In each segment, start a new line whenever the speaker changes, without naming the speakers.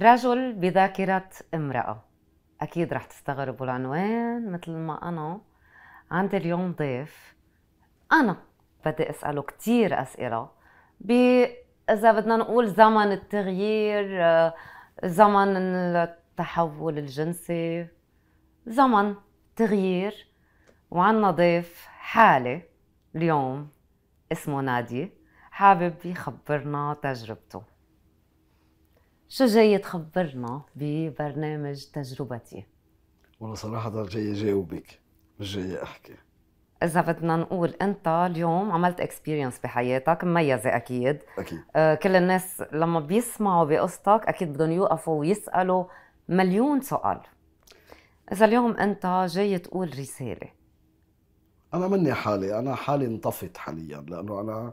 رجل بذاكرة امرأة أكيد رح تستغربوا العنوان مثل ما أنا عندي اليوم ضيف أنا بدي أسأله كتير أسئلة إذا بدنا نقول زمن التغيير زمن التحول الجنسي زمن تغيير وعنا ضيف حالي اليوم اسمه نادي حابب يخبرنا تجربته شو جاي تخبرنا ببرنامج تجربتي؟
والله صراحة جاي جاوبك مش جاي أحكي
إذا بدنا نقول أنت اليوم عملت اكسبيرينس بحياتك مميزة أكيد أكيد آه كل الناس لما بيسمعوا بقصتك أكيد بدهم يوقفوا ويسألوا مليون سؤال
إذا اليوم أنت جاي تقول رسالة أنا مني حالي أنا حالي انطفت حاليا لأنه أنا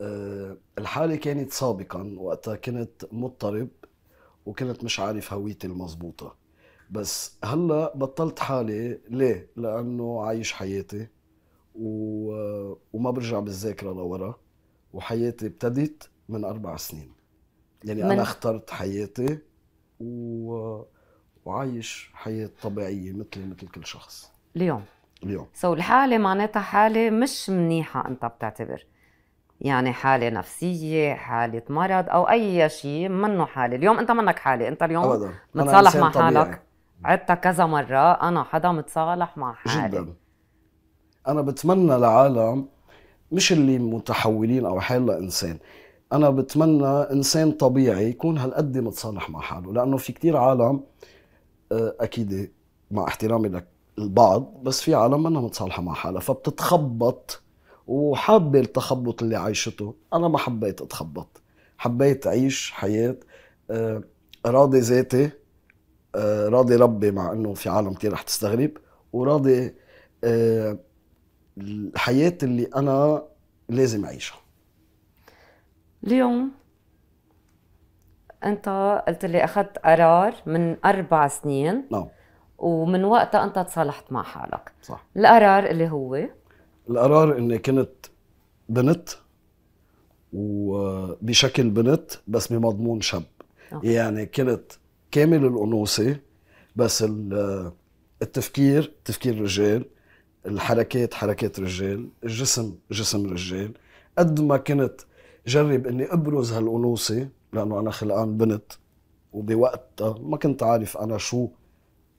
آه، الحالة كانت سابقا وقتها كنت مضطرب وكنت مش عارف هويتي المضبوطة بس هلا بطلت حالي ليه؟ لأنه عايش حياتي و... وما برجع بالذاكرة لورا وحياتي ابتدت من أربع سنين يعني من... أنا اخترت حياتي و... وعايش حياة طبيعية مثلي مثل كل شخص اليوم اليوم
سو so, الحالة معناتها حالة مش منيحة أنت بتعتبر يعني حالة نفسية حالة مرض أو أي شيء منه حالة اليوم أنت منك حالة أنت اليوم أبدا. متصالح مع طبيعي. حالك عدتها كذا مرة أنا حدا متصالح مع
حالي جدا أنا بتمنى لعالم مش اللي متحولين أو حالة إنسان أنا بتمنى إنسان طبيعي يكون هالقد متصالح مع حاله لأنه في كتير عالم آه، أكيد مع احترامي لك البعض بس في عالم منها متصالحة مع حالها فبتتخبط وحابه التخبط اللي عايشته انا ما حبيت اتخبط حبيت اعيش حياه آه، راضي ذاتي آه، راضي ربي مع انه في عالم كثير رح تستغرب وراضي آه، الحياه اللي انا لازم اعيشها
اليوم انت قلت لي اخذت قرار من اربع سنين نعم ومن وقتها انت تصالحت مع حالك صح القرار اللي هو
القرار اني كنت بنت وبشكل بنت بس بمضمون شاب يعني كنت كامل الانوثه بس التفكير تفكير رجال الحركات حركات رجال الجسم جسم رجال قد ما كنت جرب اني ابرز هالانوثه لانه انا خلقان بنت وبوقتها ما كنت عارف انا شو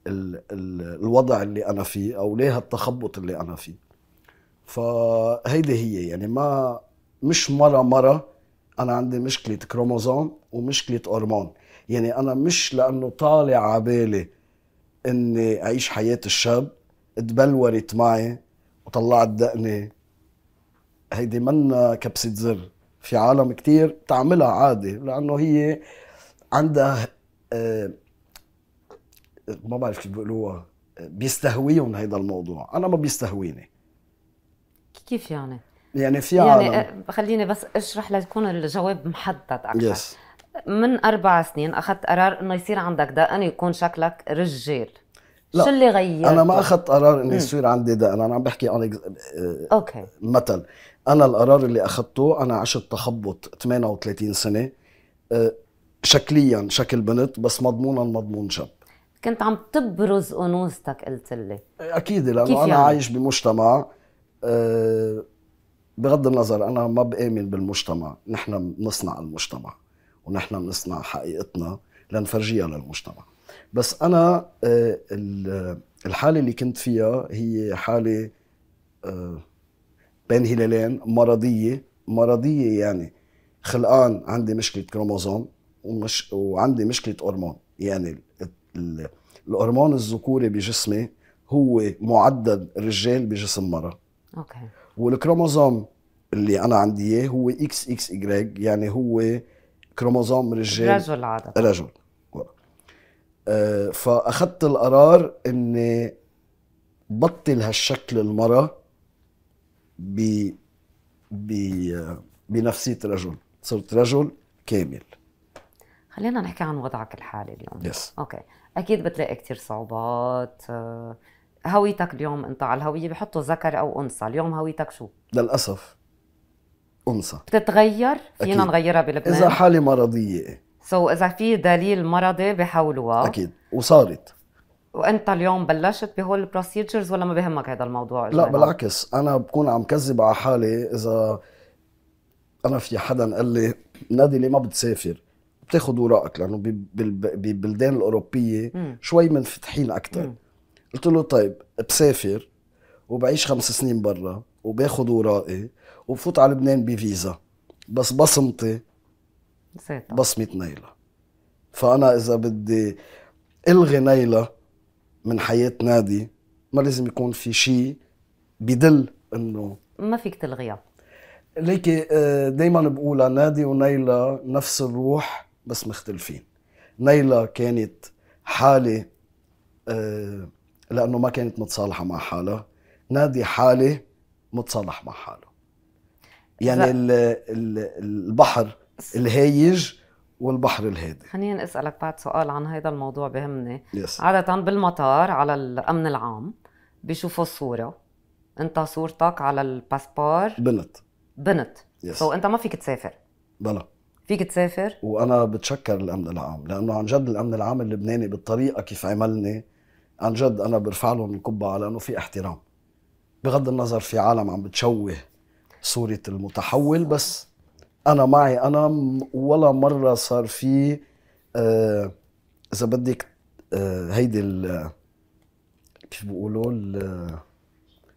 الـ الـ الوضع اللي انا فيه او ليه هالتخبط اللي انا فيه فهيدي هي يعني ما مش مرة مرة أنا عندي مشكلة كروموزوم ومشكلة هرمون يعني أنا مش لأنه طالع عبالي إني أعيش حياة الشاب تبلورت معي وطلعت دقني هيدي منا كبسة زر في عالم كتير بتعملها عادي لأنه هي عندها آه ما بعرف كيف بيقولوها بيستهويهم هيدا الموضوع أنا ما بيستهويني كيف يعني؟ يعني في يعني عالم.
آه، خليني بس اشرح ليكون الجواب محدد اكثر yes. من اربع سنين اخذت قرار انه يصير عندك دقن يكون شكلك رجال
لا. شو اللي غير انا ما اخذت قرار انه يصير عندي دقن انا عم بحكي اوكي آه، اوكي مثل انا القرار اللي اخذته انا عشت تخبط 38 سنه آه، شكليا شكل بنت بس مضمونا مضمون شاب
كنت عم تبرز انوثتك قلت لي
اكيد لانه انا يعني؟ عايش بمجتمع آه، بغض النظر انا ما بامن بالمجتمع نحن بنصنع المجتمع ونحن بنصنع حقيقتنا لنفرجيها للمجتمع بس انا آه، الحاله اللي كنت فيها هي حاله آه، بين هلالين مرضيه مرضيه يعني خلقان عندي مشكله كروموزوم ومش وعندي مشكله هرمون يعني الهرمون الذكوري بجسمي هو معدل رجال بجسم مرأة اوكي والكروموزوم اللي انا عندي اياه هو اكس اكس اجراج يعني هو كروموزوم رجال رجل عادة رجل آه فاخذت القرار اني بطل هالشكل المرة ب ب بنفسية رجل صرت رجل كامل
خلينا نحكي عن وضعك الحالي اليوم يس yes. اوكي اكيد بتلاقي كثير صعوبات آه هويتك اليوم انت على الهويه بحطوا ذكر او انثى اليوم هويتك شو
للاسف انثى
بتتغير فينا أكيد. نغيرها بلبنان اذا حاله
مرضيه
سو so, اذا في دليل مرضي بحولوها
اكيد وصارت
وانت اليوم بلشت بهول البروسيجرز ولا ما بهمك هذا الموضوع لا
بالعكس انا بكون عم كذب على حالي اذا انا في حدا قال لي نادي ليه ما بتسافر بتاخذ وراقك لانه ببلدان الاوروبيه شوي منفتحين اكثر قلت له طيب بسافر وبعيش خمس سنين برا وباخذ ورائي وبفوت على لبنان بفيزا بس بصمتي بصمة نيلة فأنا إذا بدي ألغي نيلة من حياة نادي ما لازم يكون في شيء بدل إنه ما فيك تلغيها ليكي آه، دايما بقولها نادي ونيلة نفس الروح بس مختلفين نيلة كانت حالة آه، لانه ما كانت متصالحه مع حالها نادي حالي متصالح مع حاله يعني ال البحر الهايج والبحر الهادي
خليني اسالك بعد سؤال عن هذا الموضوع بهمني يس. عاده بالمطار على الامن العام بيشوفوا الصوره انت صورتك على الباسبور بنت بنت يس. سو انت ما فيك تسافر
بلا فيك تسافر وانا بتشكر الامن العام لانه عن جد الامن العام اللبناني بالطريقه كيف عملني عن جد انا برفع لهم القبعه لانه في احترام بغض النظر في عالم عم بتشوه صوره المتحول بس انا معي انا ولا مره صار في آه، اذا بدك آه، هيدي كيف بيقولوا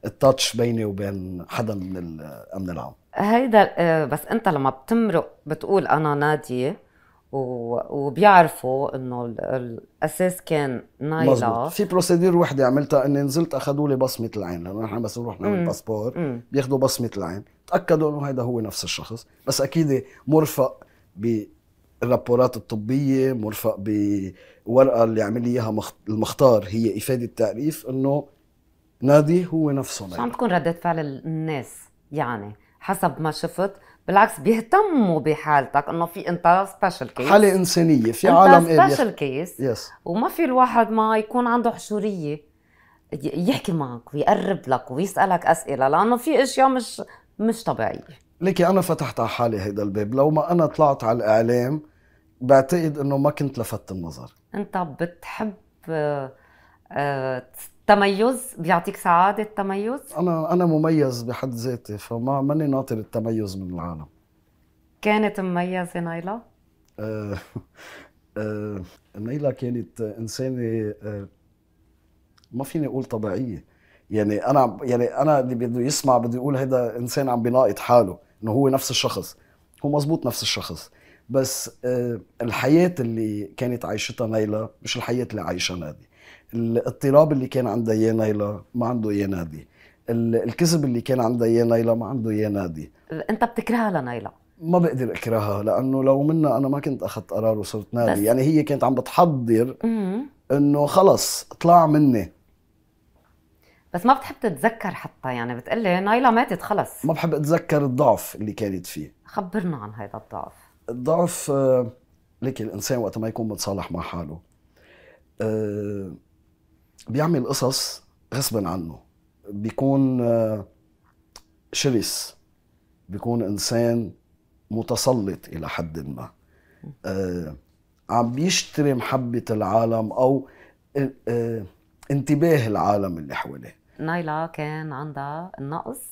التاتش بيني وبين حدا من الامن العام
هيدا آه، بس انت لما بتمرق بتقول انا ناديه وبيعرفوا انه الاساس كان نايلا في
بروسيدير وحده عملتها اني نزلت اخذوا لي بصمه العين لانه نحن بس نروح نعمل باسبور بياخذوا بصمه العين تاكدوا انه هذا هو نفس الشخص بس اكيد مرفق بالرابورات الطبيه مرفق بورقه اللي عمل لي اياها المختار هي افاده تعريف انه نادي هو نفسه شو عم تكون
رده فعل الناس يعني حسب ما شفت بالعكس بيهتموا بحالتك انه في انت سبيشال كيس حاله
انسانيه في عالم سبيشال كيس يس
وما في الواحد ما يكون عنده حشوريه يحكي معك ويقرب لك ويسالك اسئله لانه في اشياء
مش مش طبيعيه ليكي انا فتحت على حالي هيدا الباب لو ما انا طلعت على الاعلام بعتقد انه ما كنت لفت النظر
انت بتحب آه، آه، تميز بيعطيك سعاده التميز
انا انا مميز بحد ذاتي فما ماني ناطر التميز من العالم
كانت مميزه نايلا
آه آه نايلا كانت انسانه آه ما فيني اقول طبيعيه يعني انا يعني انا اللي بده يسمع بده يقول هذا انسان عم بناقض حاله انه هو نفس الشخص هو مزبوط نفس الشخص بس آه، الحياه اللي كانت عايشتها نايلا مش الحياه اللي عايشها نادي الاضطراب اللي كان عندها يا نايلة ما عنده يا نادي الكذب اللي كان عندها يا نايلة ما عنده يا نادي انت بتكرهها لنايلة ما بقدر اكرهها لانه لو منا انا ما كنت اخذت قرار وصرت نادي يعني هي كانت عم بتحضر انه خلص اطلع مني
بس ما بتحب تتذكر حتى يعني بتقلي نايلا ماتت
خلص ما بحب اتذكر الضعف اللي كانت فيه خبرنا عن هذا الضعف الضعف آه، لك الانسان وقت ما يكون متصالح مع حاله آه، بيعمل قصص غصبا عنه بيكون آه، شرس بيكون انسان متسلط الى حد ما آه، عم بيشتري محبه العالم او آه، انتباه العالم اللي حواليه
نايلا كان عندها النقص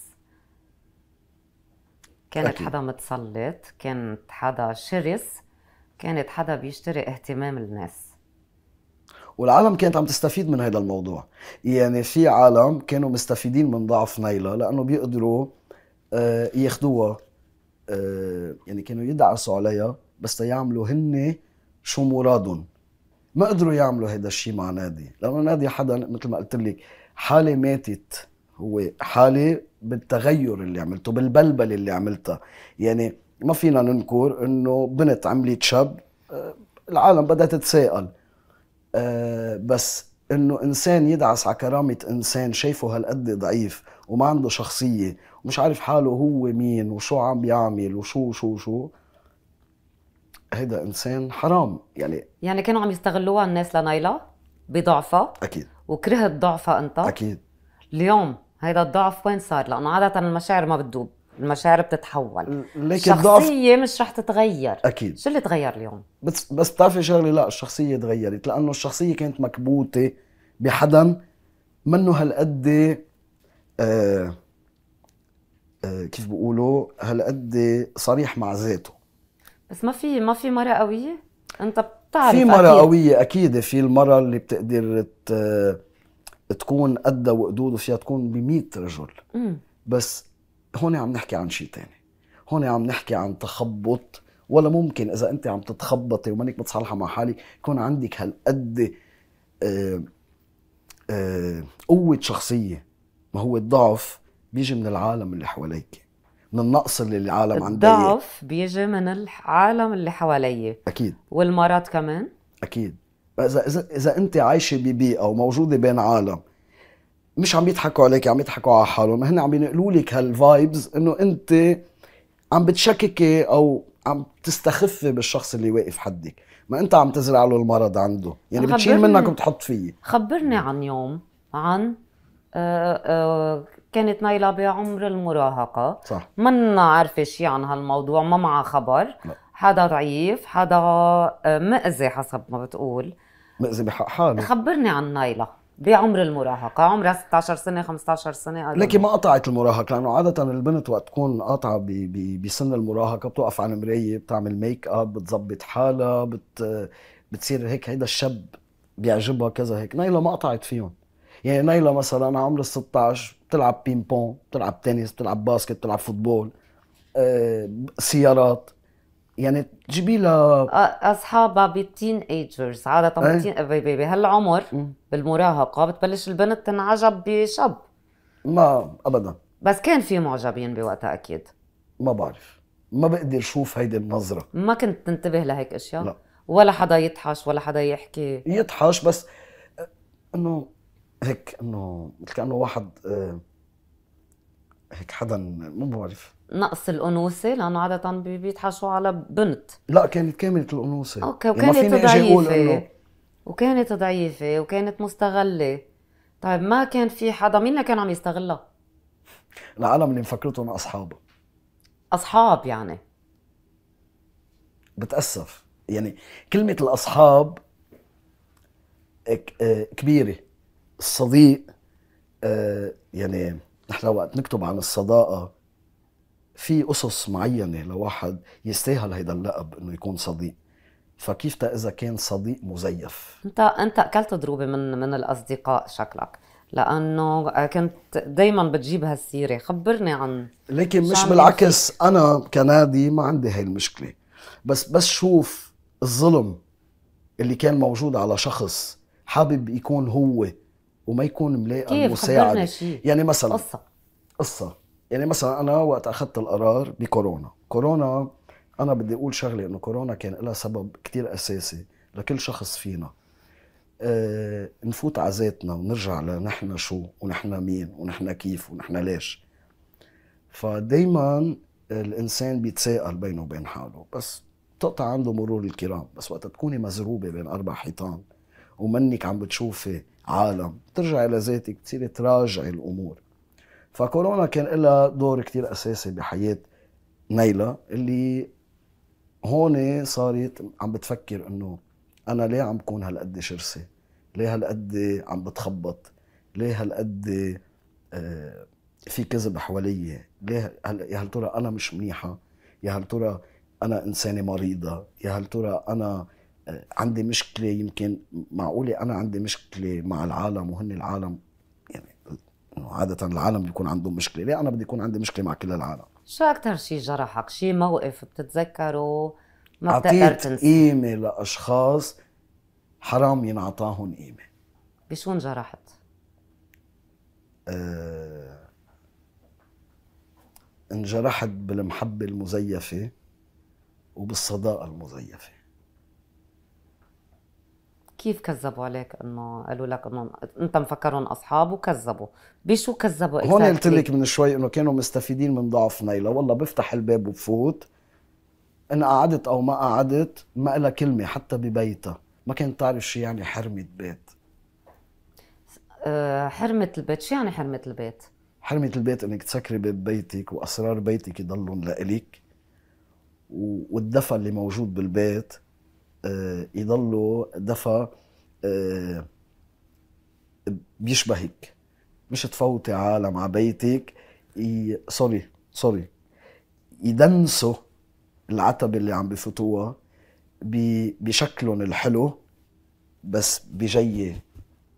كانت أكيد. حدا متسلط كانت حدا شرس كانت حدا بيشتري اهتمام الناس
والعالم كانت عم تستفيد من هذا الموضوع يعني في عالم كانوا مستفيدين من ضعف نايلا لانه بيقدروا آه، ياخدوها آه، يعني كانوا يدعسوا عليها بس يعملوا هن شو مرادهم ما قدروا يعملوا هذا الشيء مع نادي لانه نادي حدا مثل ما قلت لك حاله ماتت هو حالة بالتغير اللي عملته بالبلبله اللي عملتها يعني ما فينا ننكر انه بنت عملت شاب آه، العالم بدها تتساءل آه، بس انه انسان يدعس على كرامه انسان شايفه هالقد ضعيف وما عنده شخصيه ومش عارف حاله هو مين وشو عم بيعمل وشو شو شو هيدا انسان حرام يعني
يعني كانوا عم يستغلوها الناس لنايلا بضعفها اكيد وكرهت ضعفها انت اكيد اليوم هيدا الضعف وين صار؟ لانه عاده المشاعر ما بتدوب المشاعر بتتحول لكن الشخصية ضعف... مش رح تتغير أكيد شو اللي تغير اليوم؟
بس بس بتعرفي شغلة لا الشخصية تغيرت لأنه الشخصية كانت مكبوتة بحدا منه هالقد آه آه كيف بقولوا هالقد صريح مع ذاته
بس ما في ما في مرة قوية؟ أنت بتعرف في مرة أكيد. قوية
أكيد في المرة اللي بتقدر تكون قدها وقدود وفيها تكون ب 100 رجل مم. بس هون عم نحكي عن شيء تاني هون عم نحكي عن تخبط ولا ممكن اذا انت عم تتخبطي ومانك متصالحه مع حالك يكون عندك هالقد آه، آه، قوه شخصيه ما هو الضعف بيجي من العالم اللي حواليك من النقص اللي العالم عنده الضعف
بيجي من العالم اللي حوالي اكيد والمرض كمان
اكيد اذا اذا انت عايشه ببيئه وموجوده بين عالم مش عم يضحكوا عليك عم يضحكوا على حالهم هن عم ينقلوا لك هالفايبز انه انت عم بتشككي او عم تستخفي بالشخص اللي واقف حدك ما انت عم تزرع له المرض عنده يعني بتشيل منك وبتحط فيه
خبرني عن يوم عن آه، آه، كانت نايلة بعمر المراهقة صح منا عارفة شي عن هالموضوع ما معها خبر حدا ضعيف حدا آه، مأذي حسب ما بتقول
مأذي بحق حاله
خبرني عن نايلة بعمر المراهقه عمرها 16 سنه 15 سنه لكن ما
قطعت المراهقه لانه عاده البنت وقت تكون قاطعه بسن المراهقه بتوقف على المرايه بتعمل ميك اب بتظبط حالها بت بتصير هيك هيدا الشاب بيعجبها كذا هيك نايلا ما قطعت فيهم يعني نايلا مثلا عمر ال 16 بتلعب بينبون بتلعب تنس بتلعب باسكت بتلعب فوتبول أه سيارات يعني تجيبي لها
اصحابها بالتين ايجرز عاده بالتين
بي بهالعمر
بالمراهقه بتبلش البنت تنعجب بشاب ما ابدا بس كان في معجبين بوقتها اكيد ما بعرف ما بقدر شوف هيدي النظره ما كنت تنتبه لهيك اشياء لا ولا حدا يطحش ولا حدا يحكي يطحش بس
انه هيك انه مثل كانه واحد آه هيك حدا مو بعرف
نقص الانوثه لانه عاده بيتحشوا على
بنت لا كانت كامله الانوثه اوكي وكانت يعني ضعيفه
وكانت ضعيفه وكانت مستغله طيب ما كان في حدا مين اللي كان عم يستغلها؟
العالم اللي مفكرتهم اصحابها اصحاب يعني بتاسف يعني كلمه الاصحاب إيه، كبيره الصديق إيه، يعني نحن وقت نكتب عن الصداقة في قصص معينة لواحد يستاهل هيدا اللقب إنه يكون صديق فكيف تا إذا كان صديق مزيف
أنت أنت أكلت ضروبة من من الأصدقاء شكلك لانه كنت دائما بتجيب هالسيره خبرني عن
لكن مش بالعكس انا كنادي ما عندي هاي المشكله بس بس شوف الظلم اللي كان موجود على شخص حابب يكون هو وما يكون ملاقى المساعده شيء. يعني مثلا قصه قصه يعني مثلا انا وقت اخذت القرار بكورونا كورونا انا بدي اقول شغله انه كورونا كان لها سبب كتير اساسي لكل شخص فينا آه، نفوت على ذاتنا ونرجع لنحن شو ونحن مين ونحن كيف ونحن ليش فدايما الانسان بيتساءل بينه وبين حاله بس تقطع عنده مرور الكرام بس وقت تكوني مزروبه بين اربع حيطان ومنك عم بتشوفي عالم ترجع إلى ذاتك تراجعي تراجع الأمور فكورونا كان لها دور كتير أساسي بحياة نيلة اللي هون صارت عم بتفكر انه انا ليه عم بكون هالقد شرسه؟ ليه هالقد عم بتخبط؟ ليه هالقد آه، في كذب حوالي؟ ليه هل يا هل ترى انا مش منيحه؟ يا هل ترى انا انسانه مريضه؟ يا هل ترى انا عندي مشكله يمكن معقوله انا عندي مشكله مع العالم وهن العالم يعني عاده العالم بيكون عندهم مشكله ليه انا بدي يكون عندي مشكله مع كل العالم
شو اكثر شيء جرحك شيء موقف بتتذكره
ما بتقدر تنسى قيمه لاشخاص حرام ينعطاهم قيمه
بشو انجرحت
أه... انجرحت بالمحبه المزيفه وبالصداقه المزيفه
كيف كذبوا عليك انه قالوا لك انه انت مفكرهم اصحاب وكذبوا بشو كذبوا هون قلت لك
من شوي انه كانوا مستفيدين من ضعف نيلة والله بفتح الباب وبفوت ان قعدت او ما قعدت ما لها كلمه حتى ببيتها ما كانت تعرف شو يعني حرمه بيت
أه، حرمه البيت شو يعني حرمه البيت
حرمه البيت انك تسكري باب بيتك واسرار بيتك يضلون لإلك والدفى اللي موجود بالبيت آه، يضلوا دفع آه، بيشبهك مش تفوتي عالم على بيتك سوري سوري يدنسوا العتبة اللي عم بفوتوها بشكلهم الحلو بس بجي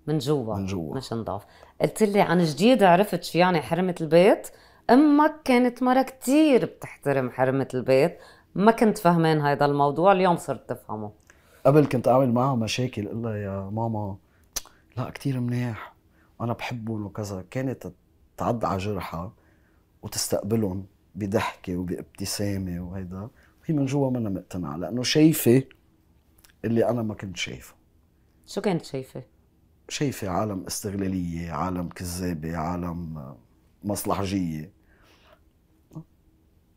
من جوا
من جوا مش نضاف قلت لي عن جديد عرفت شو يعني حرمة البيت امك كانت مرة كتير بتحترم حرمة البيت ما كنت فهمان هذا الموضوع اليوم صرت تفهمه
قبل كنت اعمل معها مشاكل اقول لها يا ماما لا كثير منيح وانا بحبهم وكذا كانت تعض على جرحها وتستقبلهم بضحكه وبابتسامه وهيدا هي من جوا منا مقتنعه لانه شايفه اللي انا ما كنت شايفه
شو كانت شايفه؟
شايفه عالم استغلاليه، عالم كذابه، عالم مصلحجيه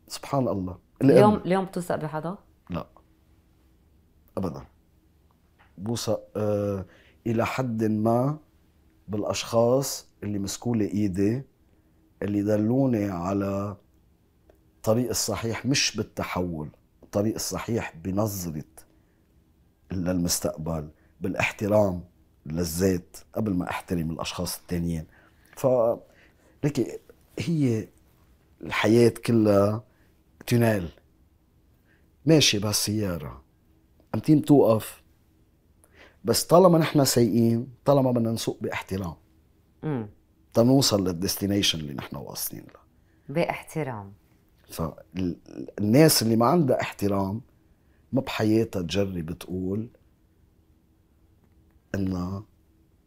سبحان الله اليوم
اليوم بتوثق بحدا؟
لا ابدا بوثق آه، الى حد ما بالاشخاص اللي مسكوا لي ايدي اللي دلوني على الطريق الصحيح مش بالتحول الطريق الصحيح بنظرة للمستقبل بالاحترام للذات قبل ما احترم الاشخاص التانيين ف هي الحياة كلها تونيل ماشي بهالسيارة تيم توقف بس طالما نحن سيئين طالما بدنا نسوق باحترام امم تنوصل للديستنيشن اللي نحن واصلين له
باحترام
فالناس اللي ما عندها احترام ما بحياتها تجرب تقول انها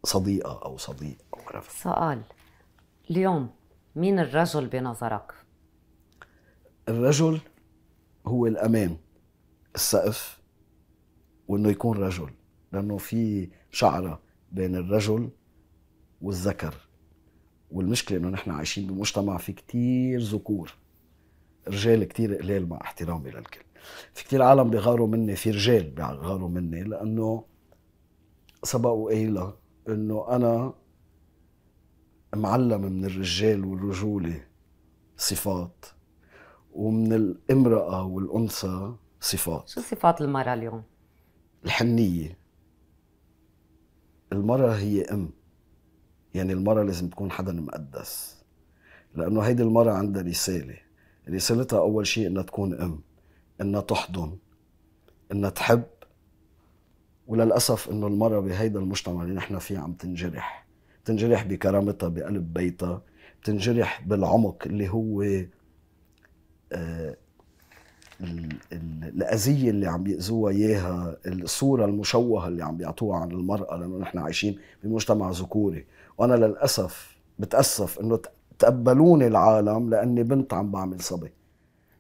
صديقه او صديق او رفق
سؤال اليوم مين الرجل بنظرك؟
الرجل هو الامان السقف وانه يكون رجل لأنه في شعرة بين الرجل والذكر والمشكلة إنه نحن عايشين بمجتمع في كتير ذكور رجال كتير قليل مع احترامي للكل في كتير عالم بيغاروا مني في رجال بيغاروا مني لأنه سبقوا قايلة إنه أنا معلم من الرجال والرجولة صفات ومن الامرأة والأنثى صفات شو
صفات المرأة اليوم؟
الحنية المرأة هي أم يعني المرأة لازم تكون حدا مقدس لأنه هيدي المرأة عندها رسالة رسالتها أول شيء إنها تكون أم إنها تحضن إنها تحب وللأسف إنه المرأة بهيدا المجتمع اللي نحن فيه عم تنجرح تنجرح بكرامتها بقلب بيتها بتنجرح بالعمق اللي هو آه، الاذيه اللي عم بيأذوها اياها الصوره المشوهه اللي عم بيعطوها عن المراه لانه نحن عايشين بمجتمع ذكوري وانا للاسف بتاسف انه تقبلوني العالم لاني بنت عم بعمل صبي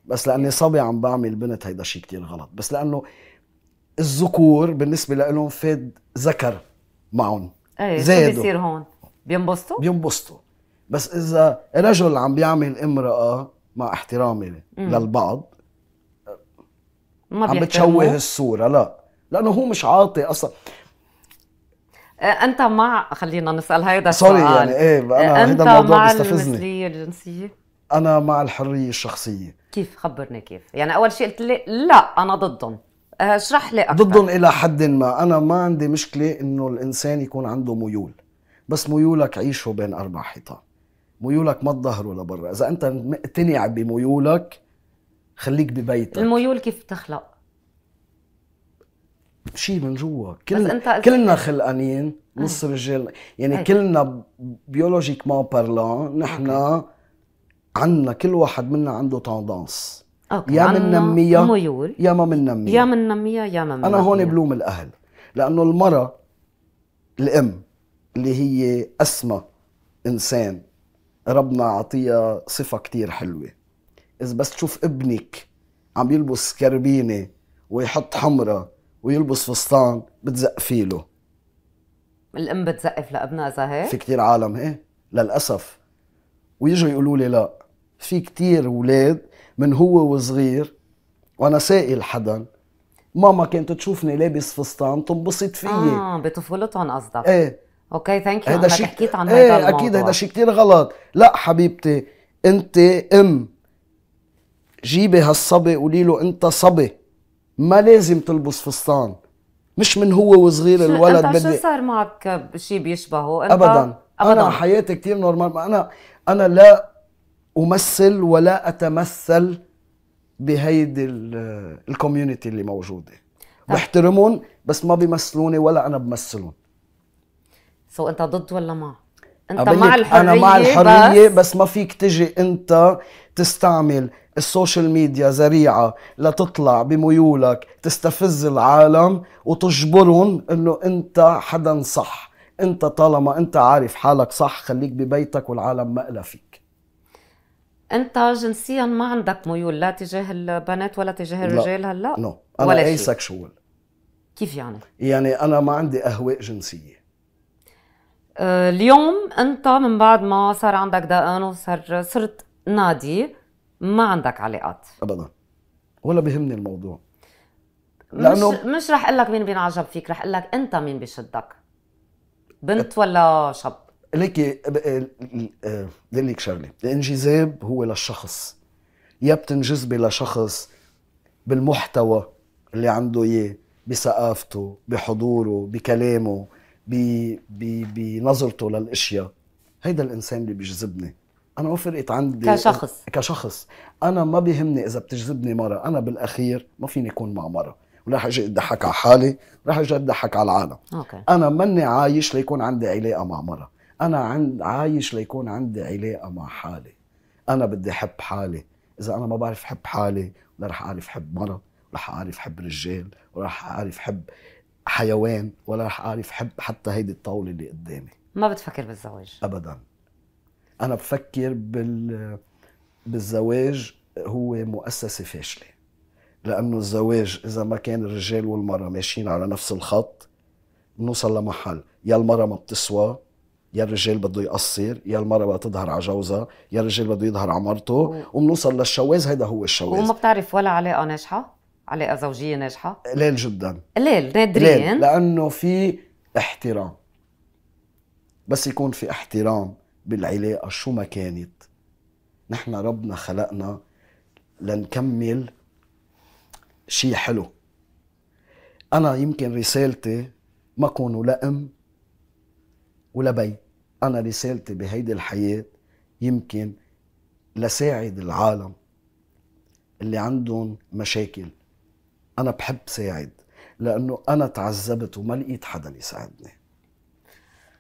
بس لاني إيه. صبي عم بعمل بنت هيدا شيء كتير غلط بس لانه الذكور بالنسبه لهم فاد ذكر معهم ايه زادوا شو بيصير هون بينبسطوا بينبسطوا بس اذا رجل عم بيعمل امراه مع احترامي للبعض ما عم بتشوه الصوره لا لانه هو مش عاطي اصلا
انت مع خلينا نسال هيدا السؤال سوري يعني ايه انا انت هيدا الموضوع مع بيستفزني المثليه الجنسيه
انا مع الحريه الشخصيه كيف خبرني كيف
يعني اول شيء قلت لي لا انا ضدهم أه، اشرح لي اكثر ضدهم الى
حد ما انا ما عندي مشكله انه الانسان يكون عنده ميول بس ميولك عيشه بين اربع حيطان ميولك ما تظهره لبرا اذا انت مقتنع بميولك خليك ببيتك
الميول كيف بتخلق
شيء من جوا كل انت كلنا خلقانين نص رجال آه. يعني أيه. كلنا ما بارلان نحن عندنا كل واحد منا عنده توندانس
أوكي. من نمية
ميول يا ما نمية يا
نمية يا ما من انا هون
بلوم الاهل لانه المراه الام اللي هي اسمى انسان ربنا عطيها صفه كتير حلوه اذا بس تشوف ابنك عم يلبس كربينه ويحط حمرة ويلبس فستان بتزقفي له
الام بتزقف لابنها اذا هيك في
كثير عالم ايه للاسف ويجوا يقولوا لي لا في كثير اولاد من هو وصغير وانا سائل حدا ماما كانت تشوفني لابس فستان تنبسط فيي اه
بطفولتهم قصدك ايه اوكي ثانك يو انك حكيت عن هذا ايه الموضوع اكيد هذا
شيء كثير غلط لا حبيبتي انت ام جيبي هالصبي قولي له انت صبي ما لازم تلبس فستان مش من هو وصغير الولد بدي شو
صار معك شيء بيشبهه انت ابدا
ابدا انا حياتي كثير نورمال انا انا لا امثل ولا اتمثل بهيدي الكوميونتي اللي موجوده بحترمهم بس ما بيمثلوني ولا انا بمثلهم
سو انت ضد ولا مع؟ انت مع الحريه انا مع الحريه بس,
بس ما فيك تجي انت تستعمل السوشيال ميديا ذريعة لتطلع بميولك تستفز العالم وتجبرهم انه انت حدا صح انت طالما انت عارف حالك صح خليك ببيتك والعالم مقلى فيك
انت جنسيا ما عندك ميول لا تجاه البنات ولا تجاه الرجال هلا نو no. انا اي سكشوال كيف يعني
يعني انا ما عندي اهواء جنسيه
آه، اليوم انت من بعد ما صار عندك دقان وصار صرت نادي ما عندك علاقات
ابدا ولا بيهمني الموضوع لانه
مش مش رح اقول لك مين بينعجب فيك رح اقول لك انت مين بشدك
بنت ولا شاب ليكي بدي لك شغله الانجذاب هو للشخص يا بتنجذبي لشخص بالمحتوى اللي عنده اياه بثقافته بحضوره بكلامه بنظرته للاشياء هيدا الانسان اللي بيجذبني انا ما فرقت عندي كشخص كشخص انا ما بيهمني اذا بتجذبني مره انا بالاخير ما فيني اكون مع مره وراح اجي اضحك على حالي راح اجي اضحك على العالم أوكي. انا ماني عايش ليكون عندي علاقه مع مره انا عند عايش ليكون عندي علاقه مع حالي انا بدي احب حالي اذا انا ما بعرف احب حالي لا رح اعرف احب مره رح اعرف احب رجال وراح اعرف احب حيوان ولا راح اعرف احب حتى هيدي الطاوله اللي قدامي
ما بتفكر بالزواج ابدا
انا بفكر بال بالزواج هو مؤسسه فاشله لانه الزواج اذا ما كان الرجال والمراه ماشيين على نفس الخط بنوصل لمحل يا المراه ما بتسوى يا الرجال بده يقصر يا المرأة بدها تظهر على جوزها يا الرجال بده يظهر على مرته وبنوصل للشواذ هيدا هو الشواذ وما
بتعرف ولا علاقة ناجحة علاقة زوجية ناجحة
قليل جدا قليل نادرين لأنه في احترام بس يكون في احترام بالعلاقة شو ما كانت نحن ربنا خلقنا لنكمل شيء حلو أنا يمكن رسالتي ما كونوا لا أم ولا بي أنا رسالتي بهيدي الحياة يمكن لساعد العالم اللي عندهم مشاكل أنا بحب ساعد لأنه أنا تعذبت وما لقيت حدا يساعدني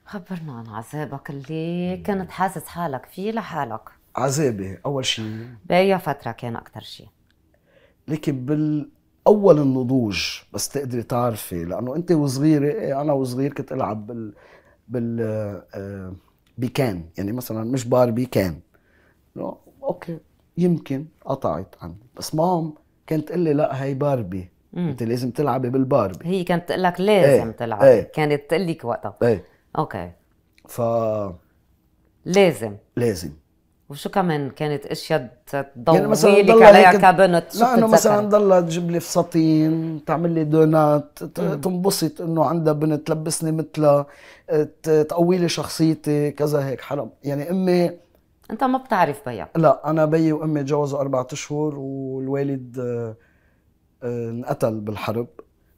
خبرنا عن عذابك اللي كنت حاسس حالك فيه لحالك
عذابي اول شيء باي فتره كان اكثر شيء لكن بالاول النضوج بس تقدري تعرفي لانه انت وصغيره إيه، انا وصغير كنت العب بال بال آه، بكان يعني مثلا مش باربي كان اوكي يمكن قطعت عندي بس مام كانت تقول لي لا هي باربي انت لازم تلعبي بالباربي
هي كانت تقول لك لازم ايه تلعبي ايه
كانت تقول لك وقتها ايه اوكي ف لازم لازم
وشو كمان كانت اشياء تضوي يعني مثلا لك عليها هيك... كابنت لا انه مثلا
ضلها تجيب لي فساتين تعمل لي دونات تنبسط انه عندها بنت تلبسني مثلها تقوي لي شخصيتي كذا هيك حرام يعني امي انت ما بتعرف بيا لا انا بيي وامي تجوزوا اربعة اشهر والوالد انقتل بالحرب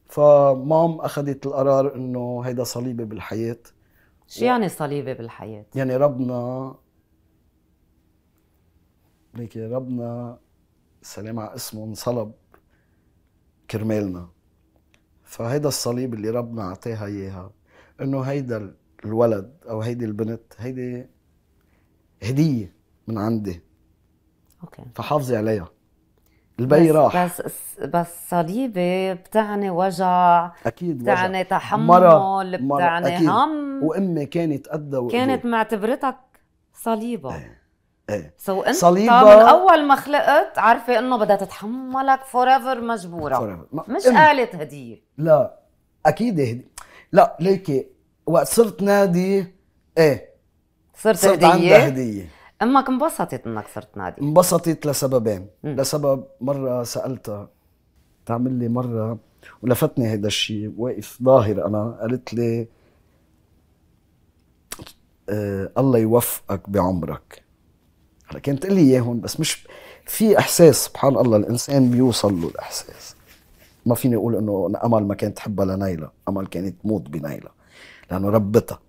فمام اخذت القرار انه هيدا صليبي بالحياه
شو يعني صليبي بالحياة؟
يعني ربنا ليك ربنا سلام على اسمه انصلب كرمالنا فهيدا الصليب اللي ربنا اعطاها اياها انه هيدا الولد او هيدي البنت هيدي هديه من عندي اوكي فحافظي عليها البي بس راح
بس بس صليبه بتعني وجع
اكيد بتعني وجع. تحمل مرة بتعني أكيد. هم وامي كانت قدها كانت
معتبرتك صليبه ايه ايه سو انت صليبة من اول ما خلقت عارفه انه بدها تتحملك فور ايفر مجبوره فور ما... مش إم... قالت هديه
لا اكيد هدي لا ليكي وقت صرت نادي ايه صرت, صرت هديه صرت عندها هديه امك انبسطت انك صرت نادي انبسطت لسببين مم. لسبب مره سالتها تعمل لي مره ولفتني هيدا الشيء واقف ظاهر انا قالت لي آه الله يوفقك بعمرك هلا كانت تقول لي اياهم بس مش في احساس سبحان الله الانسان بيوصل له الاحساس ما فيني اقول انه امل ما كانت تحبها لنيلى امل كانت تموت بنيلى لانه ربتها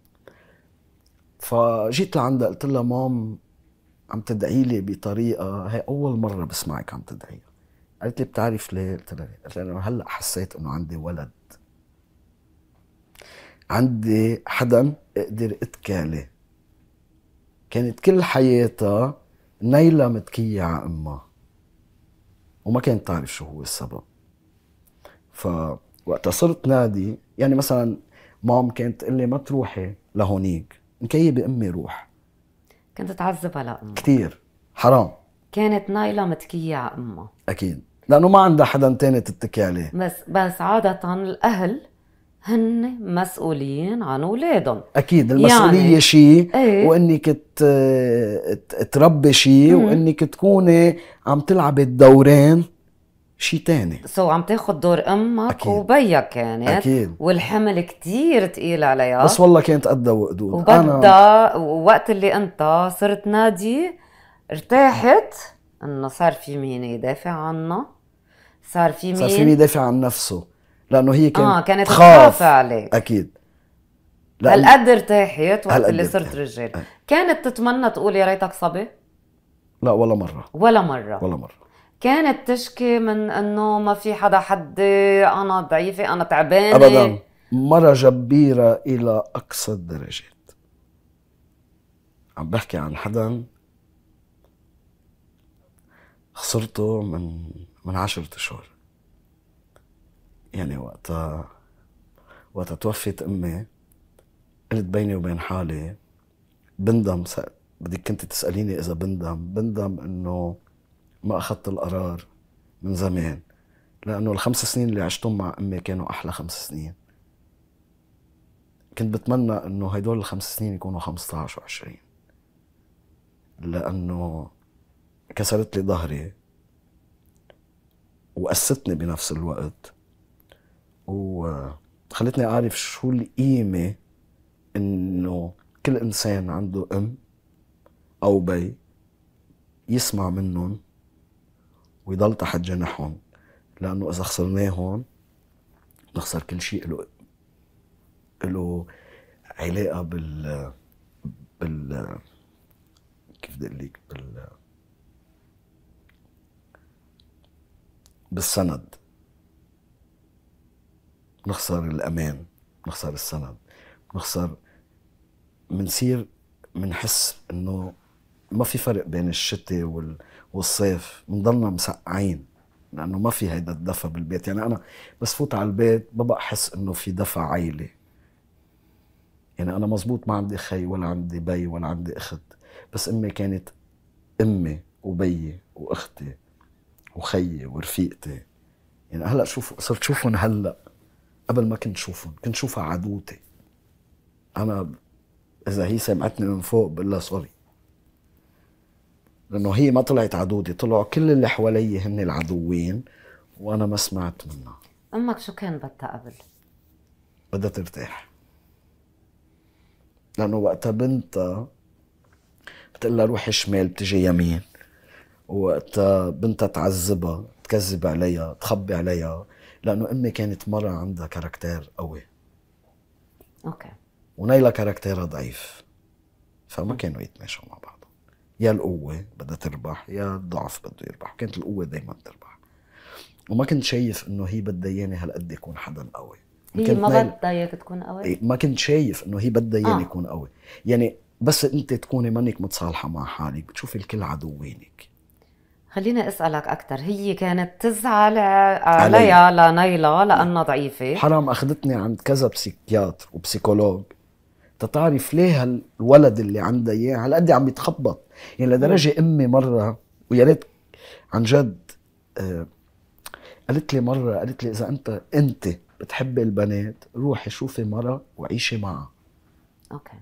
فجيت لعندها قلت لها مام عم تدعي لي بطريقه هي اول مره بسمعك عم تدعي قالت لي بتعرف ليه؟ قلت لها قلت لها هلا حسيت انه عندي ولد عندي حدا اقدر اتكي عليه كانت كل حياتها نيلة متكية على امها وما كانت تعرف شو هو السبب فوقتها صرت نادي يعني مثلا مام كانت تقول لي ما تروحي لهونيك مكيبة امي روح كنت
تعذبها لأمها
كثير حرام
كانت نايلة متكية على
أمها أكيد لأنه ما عندها حدا تاني تتكي عليه
بس بس عادة الأهل هن مسؤولين عن اولادهم
اكيد المسؤوليه يعني شيء ايه؟ وانك تربي شيء وانك تكوني عم تلعبي الدورين شيء تاني
سو so, عم تاخذ دور امك أكيد. وبيك كانت أكيد. والحمل كتير تقيل عليها بس
والله كانت قدها وقدود وبدا
أنا... وقت اللي انت صرت نادي ارتاحت انه صار في مين يدافع عنا صار في مين صار في مين يدافع
عن نفسه لانه هي كانت اه كانت تخاف عليك اكيد هالقد
ارتاحت وقت اللي صرت رجال كانت تتمنى تقول يا ريتك صبي؟
لا ولا مرة
ولا مرة ولا مرة كانت تشكي من انه ما في حدا حدي انا ضعيفه انا تعبانه ابدا
مره جبيره الى اقصى الدرجات عم بحكي عن حدا خسرته من من عشرة اشهر يعني وقتها وقتها توفيت امي قلت بيني وبين حالي بندم بدك كنت تساليني اذا بندم بندم انه ما اخذت القرار من زمان لانه الخمس سنين اللي عشتهم مع امي كانوا احلى خمس سنين كنت بتمنى انه هدول الخمس سنين يكونوا 15 و20 لانه كسرت لي ظهري وقستني بنفس الوقت وخلتني أعرف شو القيمة إنه كل إنسان عنده أم أو بي يسمع منهم ويضل تحت جناحهم لانه اذا هون نخسر كل شيء له له علاقه بال بال كيف بدي اقول لك بال بالسند نخسر الامان نخسر السند نخسر منصير منحس انه ما في فرق بين الشتي وال والصيف بنضلنا مسقعين لانه ما في هيدا الدفى بالبيت يعني انا بس فوت على البيت ببقى احس انه في دفى عائله يعني انا مزبوط ما عندي خي ولا عندي بي ولا عندي اخت بس امي كانت امي وبيي واختي وخيي ورفيقتي يعني هلا شوف صرت شوفهم هلا قبل ما كنت شوفهم كنت شوفها عدوتي انا اذا هي سمعتني من فوق بقول لها سوري لانه هي ما طلعت عدودي طلعوا كل اللي حوالي هن العدوين وانا ما سمعت منها
امك شو كان بدها قبل
بدها ترتاح لانه وقتها بنتها بتقول لها روحي شمال بتجي يمين وقتها بنتها تعذبها تكذب عليها تخبي عليها لانه امي كانت مره عندها كاركتير قوي اوكي ونيلا كاركتيرها ضعيف فما كانوا يتماشوا مع بعض يا القوة بدها تربح يا الضعف بده يربح كانت القوة دايما بتربح وما كنت شايف انه هي بدها اياني هالقد يكون حدا قوي هي ما بدها
اياك تكون قوي إيه،
ما كنت شايف انه هي بدها اياني آه. قوي يعني بس انت تكوني منك متصالحه مع حالك بتشوفي الكل عدوينك
خليني اسالك اكثر هي كانت تزعل آه، عليا لنيلا لانها ضعيفه
حرام اخذتني عند كذا بسيكياتر وبسيكولوج تتعرف ليه هالولد اللي عندها اياه هالقد عم يتخبط يعني لدرجه امي مره ويا ريت عن جد آه، قالت لي مره قالت لي اذا انت انت بتحبي البنات روحي شوفي مره وعيشي معها اوكي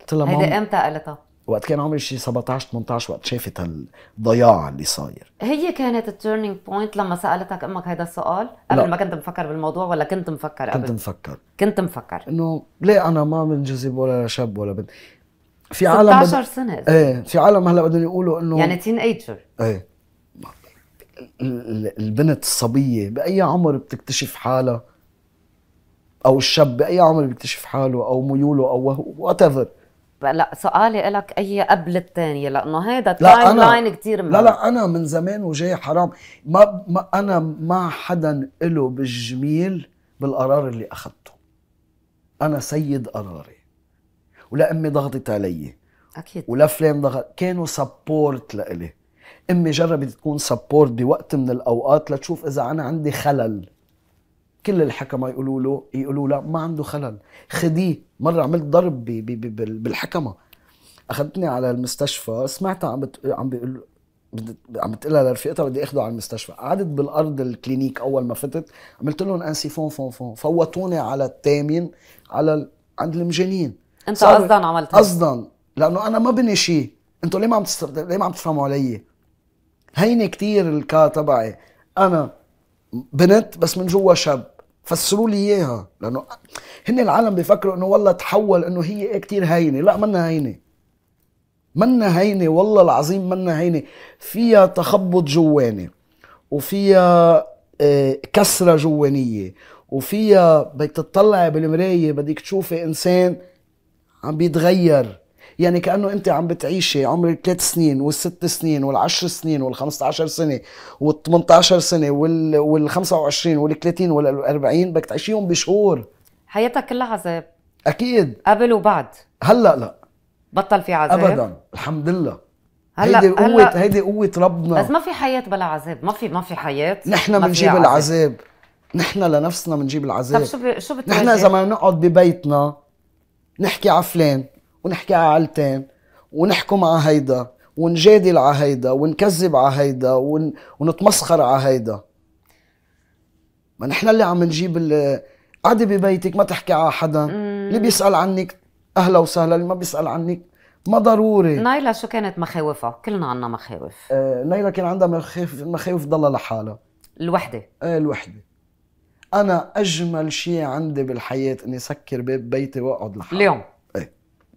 قلت لها هيدي امتى قالتها؟ وقت كان عمري شي 17 18 وقت شافت هالضياع اللي صاير
هي كانت التيرنينج بوينت لما سالتك امك هذا السؤال قبل لا. ما كنت مفكر بالموضوع ولا كنت
مفكر قبل؟ كنت مفكر كنت مفكر انه ليه انا ما منجذب ولا شاب ولا بنت في عالم 16 سنه ايه في عالم هلا بدهم يقولوا انه يعني تين ايجر ايه البنت الصبيه باي عمر بتكتشف حالها او الشاب باي عمر بيكتشف حاله او ميوله او وات ايفر
لا سؤالي لك اي قبل الثانيه لانه لا التايم لاين
كثير لا لا انا من زمان وجاي حرام ما, ما انا ما حدا له بالجميل بالقرار اللي اخذته انا سيد قراري ولا امي ضغطت علي اكيد ولا فلان ضغط كانوا سبورت لإلي امي جربت تكون سبورت بوقت من الاوقات لتشوف اذا انا عندي خلل كل الحكمة يقولوا له يقولوا له ما عنده خلل خديه مرة عملت ضرب بي بي بي بالحكمة اخذتني على المستشفى سمعتها عم بت... عم بيقول عم بتقلها لرفيقتها بدي اخذه على المستشفى قعدت بالارض الكلينيك اول ما فتت عملت لهم انسي فون فون فون فوتوني على الثامن على ال... عند المجانين انت قصدا عملت قصدا لانه انا ما بني شيء انتوا ليه ما عم تستر... ليه ما عم تفهموا علي هينه كثير الكا تبعي انا بنت بس من جوا شاب فسروا لي اياها لانه هن العالم بيفكروا انه والله تحول انه هي ايه كثير هينه لا منا هينه منا هينه والله العظيم منا هينه فيها تخبط جواني وفيها آه، كسرة جوانية وفيها بدك تطلعي بالمراية بدك تشوفي إنسان عم بيتغير يعني كانه انت عم بتعيشي عمر الثلاث سنين والست سنين والعشر سنين وال15 سنه وال18 سنه وال25 وال30 وال40 بدك تعيشيهم بشهور حياتك كلها عذاب اكيد قبل وبعد هلا لا بطل في عذاب ابدا الحمد لله هلا هيدي قوة هلا هيدي قوة ربنا بس ما
في حياة بلا عذاب ما في ما في حياة نحن بنجيب العذاب
نحن لنفسنا بنجيب العذاب طيب
شو شو نحن اذا ما
نقعد ببيتنا نحكي على فلان ونحكي على علتان ونحكم على هيدا ونجادل على هيدا ونكذب على هيدا ون... ونتمسخر على هيدا ما نحن اللي عم نجيب قعدي ببيتك ما تحكي على حدا اللي بيسال عنك اهلا وسهلا اللي ما بيسال عنك ما ضروري
نايلا شو كانت مخاوفها؟ كلنا عندنا مخاوف
آه نايلا كان عندها مخاوف مخاوف ضلها لحالها الوحده ايه الوحده انا اجمل شيء عندي بالحياه اني سكر باب بيتي واقعد لحالي اليوم ايه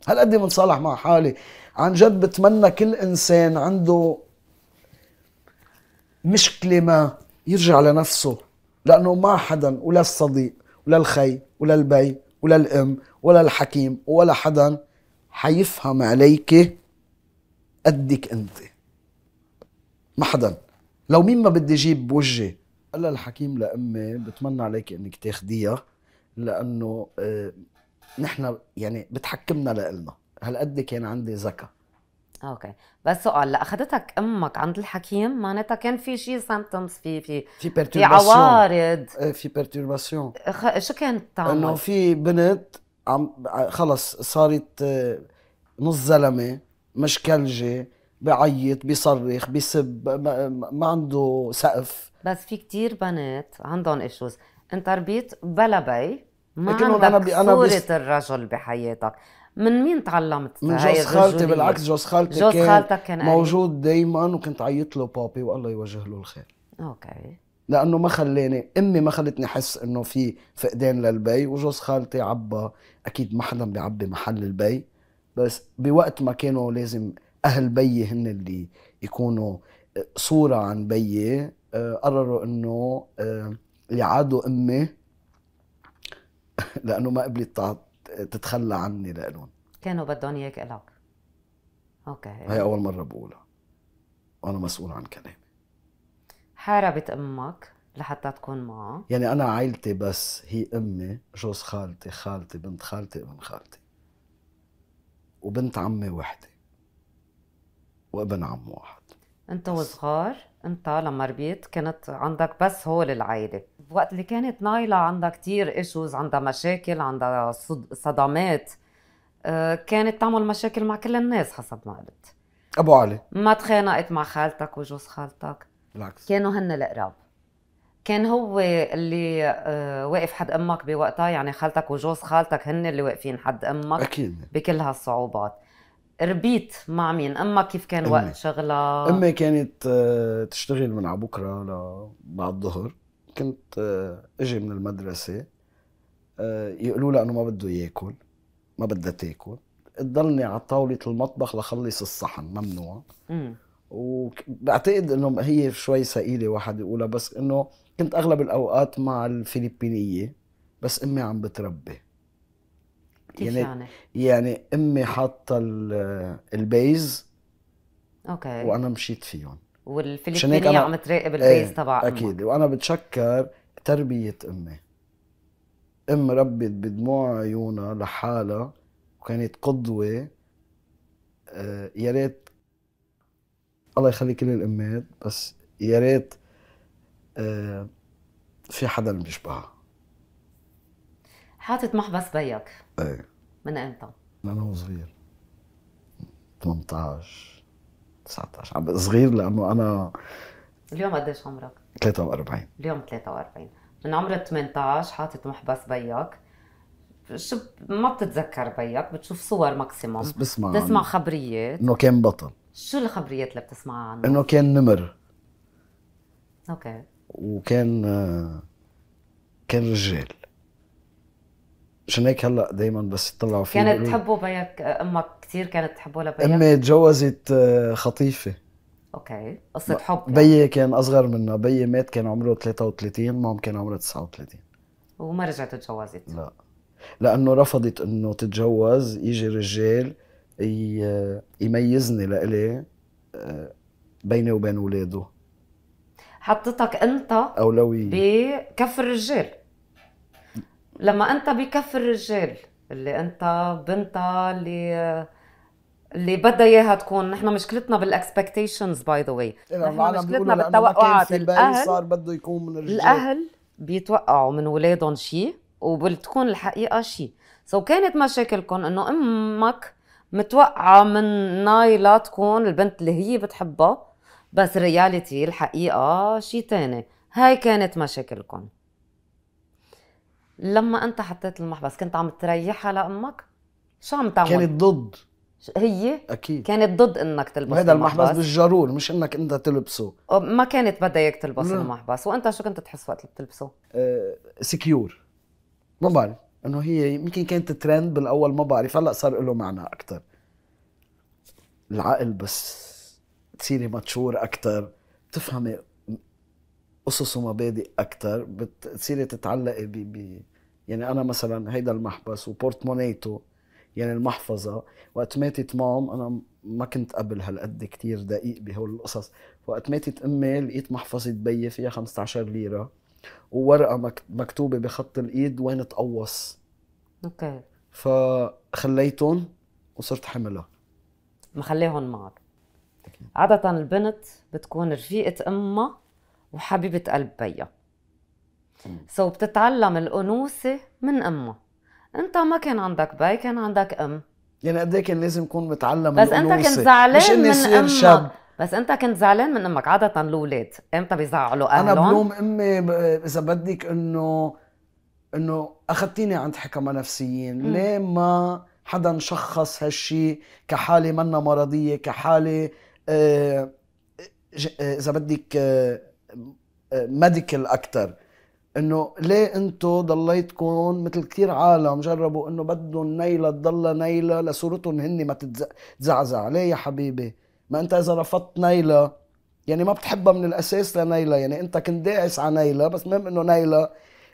هالقد إيه متصالح مع حالي عن جد بتمنى كل انسان عنده مشكله ما يرجع لنفسه لانه ما حدا ولا الصديق ولا الخي ولا البي ولا الام ولا الحكيم ولا حدا حيفهم عليك قدك انت ما حدا لو مين ما بدي جيب بوجهي قال الحكيم لامي بتمنى عليك انك تاخديها لانه آه، نحن يعني بتحكمنا لإلنا هالقد كان عندي ذكاء
اوكي بس سؤال لاخذتك امك عند الحكيم معناتها كان في شيء سيمبتومز في في
في, في عوارض إيه، في بيرتورباسيون خ...
شو كانت تعمل؟ انه
في بنت عم خلص صارت آه، نص زلمه مشكلجه بعيط بيصرخ بيسب ما عنده سقف
بس في كتير بنات عندهم ايشوز انت ربيت بلا بي ما عندك بي أنا صورة بس... الرجل بحياتك من مين تعلمت من جوز خالتي بالعكس جوز خالتي جوز كان خالتك كان موجود
دايما وكنت عيط له بابي والله يوجه له الخير اوكي لانه ما خلاني امي ما خلتني احس انه في فقدان للبي وجوز خالتي عبى اكيد ما حدا بيعبي محل البي بس بوقت ما كانوا لازم اهل بيي هن اللي يكونوا صوره عن بيي قرروا انه آه، يعادوا امي لانه ما قبلت تتخلى عني لالون
كانوا بدهم اياك إلك اوكي هي
اول مره بقولها وانا مسؤول عن كلامي
حاربت امك لحتى تكون معه
يعني انا عائلتي بس هي امي جوز خالتي خالتي بنت خالتي ابن خالتي وبنت عمي وحده وابن عم واحد
انت وصغار انت لما ربيت كنت عندك بس هول العائله وقت اللي كانت نايلة عندها كتير ايشوز عندها مشاكل عندها صدمات آه، كانت تعمل مشاكل مع كل الناس حسب ما قلت ابو علي ما تخانقت مع خالتك وجوز خالتك بالعكس كانوا هن القراب كان هو اللي آه، واقف حد امك بوقتها يعني خالتك وجوز خالتك هن اللي واقفين حد امك اكيد بكل هالصعوبات ربيت مع مين؟ اما كيف كان أمي. وقت شغلة؟ امي
كانت آه، تشتغل من على بكره لبعد الظهر كنت آه، اجي من المدرسه آه، يقولوا لها انه ما بده ياكل ما بدها تاكل تضلني على طاولة المطبخ لخلص الصحن ممنوع مم. وبعتقد انه هي شوي ثقيلة واحد يقولها بس انه كنت اغلب الاوقات مع الفلبينية بس امي عم بتربي كيف يعني يعني, يعني امي حاطه البيز
اوكي وانا
مشيت فيهم والفلبينيه عم تراقب إيه، البيز تبع ايه اكيد وانا بتشكر تربيه امي ام ربت بدموع عيونها لحالها وكانت قدوه آه، يا ريت الله يخلي كل الامهات بس يا ريت آه، في حدا بيشبهها
حاطط محبس بيك ايه من امتى؟
من انا وصغير 18 19 عم صغير لانه انا
اليوم قديش عمرك؟ 43 اليوم 43 من عمر 18 حاطط محبس بيك شو ما بتتذكر بيك بتشوف صور ماكسيموم بس بسمع بتسمع خبريات
انه كان بطل
شو الخبريات اللي بتسمعها عنه؟
انه كان نمر اوكي وكان آه، كان رجال عشان هيك هلا دائما بس يطلعوا فيه كانت تحبوا
بيك امك كثير كانت تحبوا لبيك امي
تجوزت آه، خطيفه
اوكي قصه حب
يعني. بيي كان اصغر منها بيي مات كان عمره 33 مام كان عمرها 39
وما رجعت تجوزت لا
لانه رفضت انه تتجوز يجي رجال يميزني لإلي آه، بيني وبين اولاده
حطتك انت اولويه بكف الرجال لما انت بكف الرجال اللي انت بنتها اللي اللي بدها اياها تكون نحن مشكلتنا بالاكسبكتيشنز باي ذا واي مشكلتنا بالتوقعات الاهل صار
بده يكون من الرجال الاهل
بيتوقعوا من ولادهم شيء وبتكون الحقيقه شيء سو so كانت مشاكلكم انه امك متوقعه من نايلا تكون البنت اللي هي بتحبها بس رياليتي الحقيقه شيء تاني هاي كانت مشاكلكم لما انت حطيت المحبس كنت عم تريحها لامك شو عم تعمل كانت ضد هي اكيد كانت ضد انك تلبس وهذا المحبس, المحبس
بالجرور مش انك انت تلبسه ما كانت بدها اياك تلبس لا. المحبس وانت شو كنت تحس وقت اللي بتلبسه أه سكيور ما بعرف انه هي يمكن كانت ترند بالاول ما بعرف هلا صار له معنى اكثر العقل بس تصيري ماتشور اكثر تفهمي قصص ومبادئ اكثر بتصيري تتعلقي ب ب يعني انا مثلا هيدا المحبس وبورتمونيتو يعني المحفظه وقت ماتت مام انا ما كنت قبل هالقد كتير دقيق بهول القصص وقت ماتت امي لقيت محفظه بيي فيها 15 ليره وورقه مكتوبه بخط الايد وين تقوص اوكي فخليتهم وصرت حملها
مخليهم معك عادة البنت بتكون رفيقة أمها وحبيبة قلب بيها سو بتتعلم الأنوثة من أمها أنت ما كان عندك بي كان عندك أم يعني قد إيه كان لازم يكون متعلم بس الأنوثة. أنت كنت زعلان مش إني شاب بس انت كنت زعلان من امك عاده الاولاد امتى بيزعلوا اهلهم انا بلوم
امي اذا بدك انه انه اخذتيني عند حكمه نفسيين ليه ما حدا شخص هالشي كحاله منا مرضيه كحاله آه، آه، اذا بدك آه، ميديكال اكثر انه ليه انتم ضليتكم مثل كثير عالم جربوا انه بدهم نيله تضلها نيله لصورتهم هن ما تتزعزع ليه يا حبيبي ما انت اذا رفضت نيله يعني ما بتحبها من الاساس لنيله يعني انت كنت داعس على نيله بس المهم انه نيله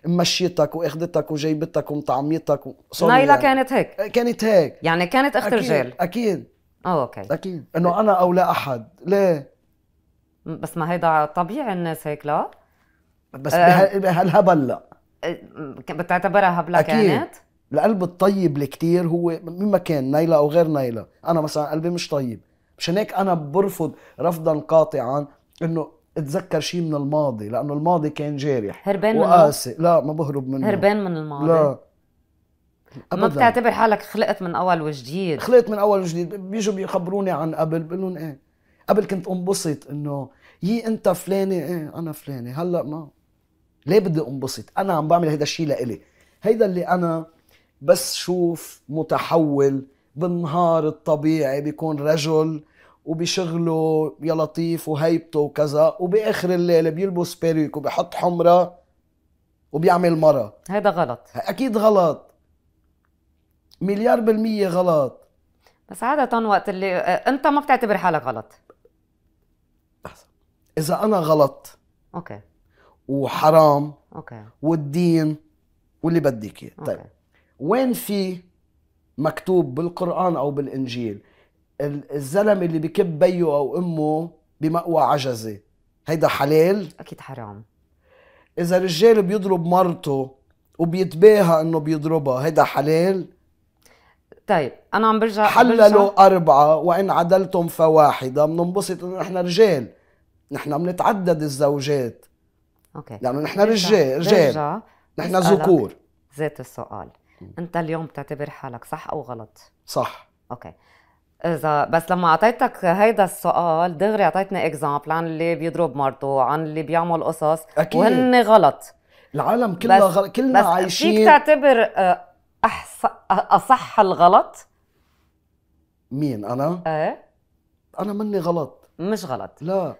مشيتك واخدتك وجيبتك ومطعميتك و... نيله يعني.
كانت هيك آه، كانت هيك يعني كانت اخت رجال
اكيد اكيد اه اوكي اكيد انه انا او لا احد ليه بس ما هيدا
طبيعي الناس هيك لا
بس أه بهالهبل لا
بتعتبرها هبله أكيد. كانت؟
القلب الطيب الكتير هو مين ما كان نايلة او غير نايلة انا مثلا قلبي مش طيب مشان هيك انا برفض رفضا قاطعا انه اتذكر شيء من الماضي لانه الماضي كان جارح هربان وقاسي منه. لا ما بهرب منه هربان
من الماضي لا
أبداً. ما بتعتبر حالك خلقت من اول وجديد خلقت من اول وجديد بيجوا بيخبروني عن قبل بقول لهم ايه قبل كنت انبسط انه يي انت فلانه ايه انا فلانه هلا ما ليه بدي انبسط انا عم بعمل هذا الشيء لإلي هيدا اللي انا بس شوف متحول بالنهار الطبيعي بيكون رجل وبشغله يا لطيف وهيبته وكذا وباخر الليل بيلبس بيريك وبحط حمره وبيعمل مرة هذا غلط اكيد غلط مليار بالمية غلط بس عادة
وقت اللي آه، انت ما بتعتبر حالك غلط
اذا انا غلط اوكي وحرام اوكي والدين واللي بدك اياه طيب وين في مكتوب بالقران او بالانجيل الزلمه اللي بكب بيه او امه بمأوى عجزه هيدا حلال اكيد حرام اذا رجال بيضرب مرته وبيتباهى انه بيضربها هيدا حلال طيب
انا عم برجع حللوا برجع.
اربعه وان عدلتم فواحده بننبسط انه احنا رجال نحن بنتعدد الزوجات اوكي لانه نحن رجال رجال نحن ذكور
ذات السؤال انت اليوم بتعتبر حالك صح او غلط صح اوكي اذا بس لما اعطيتك هيدا السؤال دغري اعطيتني اكزامبل عن اللي بيضرب مرته عن اللي بيعمل قصص أكيد. وهن غلط العالم كلها بس غلط كلنا بس عايشين فيك تعتبر آه، أحس... اصح الغلط
مين انا؟ ايه انا
مني غلط مش غلط لا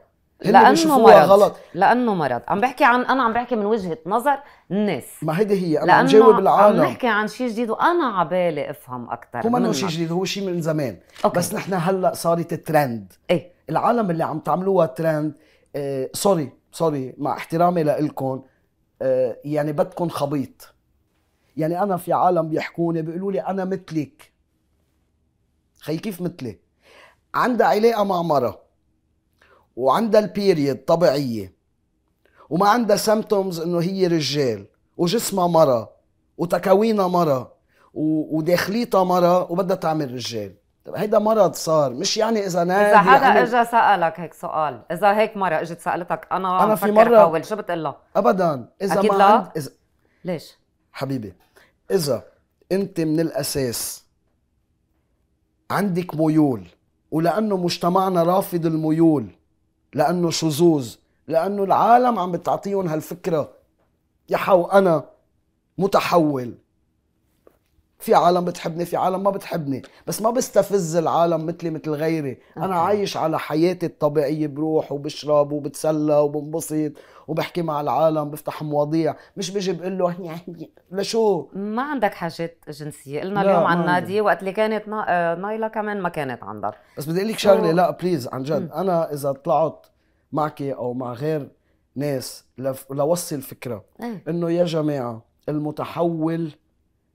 لانه مرض غلط
لانه مرض عم بحكي عن انا عم بحكي من وجهه نظر الناس ما هيدي هي انا عم جاوب العالم عم نحكي عن شيء جديد وانا على بالي افهم اكثر هو منه شيء جديد
هو شيء من زمان أوكي. بس نحن هلا صارت ترند ايه العالم اللي عم تعملوها ترند آه سوري سوري مع احترامي لكم آه يعني بدكم خبيط يعني انا في عالم بيحكوني بيقولوا لي انا مثلك خي كيف مثلي عندها علاقه مع مرة وعندها البيريد طبيعيه وما عندها سمتومز انه هي رجال وجسمها مرة وتكوينها مرة وداخليتها مرة وبدها تعمل رجال طيب هيدا مرض صار مش يعني اذا نادي اذا حدا يعني اجى
سالك هيك سؤال اذا هيك مره اجت سالتك انا انا في مره اول شو بتقول لها
ابدا اذا أكيد ما لا. عند... إذا... ليش حبيبي اذا انت من الاساس عندك ميول ولانه مجتمعنا رافض الميول لانه شذوذ لانه العالم عم بتعطيهم هالفكره يا حو انا متحول في عالم بتحبني في عالم ما بتحبني بس ما بستفز العالم مثلي مثل غيري انا عايش على حياتي الطبيعيه بروح وبشرب وبتسلى وبنبسط وبحكي مع العالم بفتح مواضيع مش بيجي بقول له يعني لشو ما عندك حاجات جنسيه قلنا اليوم عن نادي
وقت اللي كانت آه، نايلا كمان ما كانت عندك
بس بدي اقول لك شغله لا بليز عن جد انا اذا طلعت معك او مع غير ناس لوصل فكره إيه. انه يا جماعه المتحول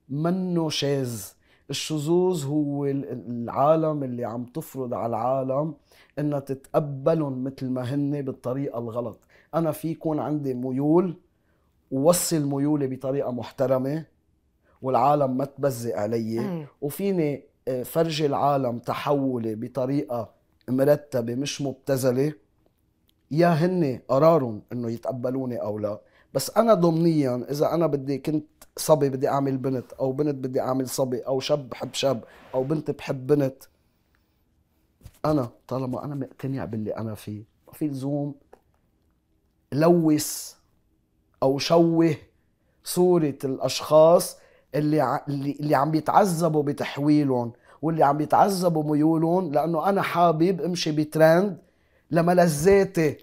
منه شاذ الشذوذ هو العالم اللي عم تفرض على العالم انها تتقبلهم مثل ما هن بالطريقه الغلط انا في يكون عندي ميول ووصل ميولي بطريقه محترمه والعالم ما تبزق علي وفيني آه، فرجي العالم تحولي بطريقه مرتبه مش مبتذله يا هن قرارهم انه يتقبلوني او لا بس انا ضمنيا اذا انا بدي كنت صبي بدي اعمل بنت او بنت بدي اعمل صبي او شاب بحب شاب او بنت بحب بنت انا طالما انا مقتنع باللي انا فيه ما في لزوم لوث او شوه صوره الاشخاص اللي ع... اللي عم بيتعذبوا بتحويلهم واللي عم بيتعذبوا ميولهم لانه انا حابب امشي بترند لملذاتي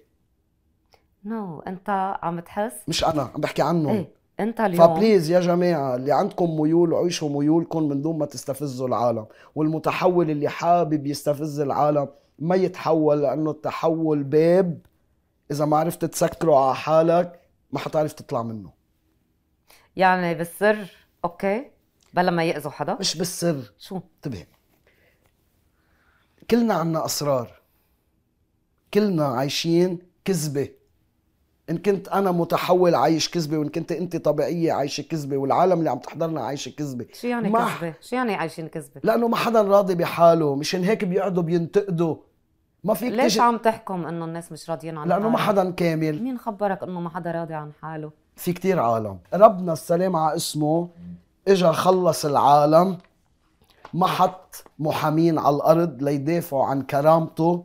نو no, انت عم تحس
مش انا عم بحكي عنهم ايه؟ انت اليوم فبليز يا جماعه اللي عندكم ميول عيشوا ميولكم من دون ما تستفزوا العالم والمتحول اللي حابب يستفز العالم ما يتحول لانه التحول باب اذا ما عرفت تسكره على حالك ما حتعرف تطلع منه
يعني بالسر اوكي بلا ما ياذوا حدا مش بالسر شو
انتبه كلنا عنا اسرار كلنا عايشين كذبه ان كنت انا متحول عايش كذبه وان كنت انت طبيعيه عايشه كذبه والعالم اللي عم تحضرنا عايشه كذبه شو يعني كذبه
شو يعني عايشين كذبه
لانه ما حدا راضي بحاله مشان هيك بيقعدوا بينتقدوا ما فيك ليش تجي... عم
تحكم انه الناس مش راضيين عن لانه ما حدا كامل مين خبرك انه ما حدا راضي عن حاله
في كتير عالم ربنا السلام على اسمه اجا خلص العالم ما حط محامين على الارض ليدافعوا عن كرامته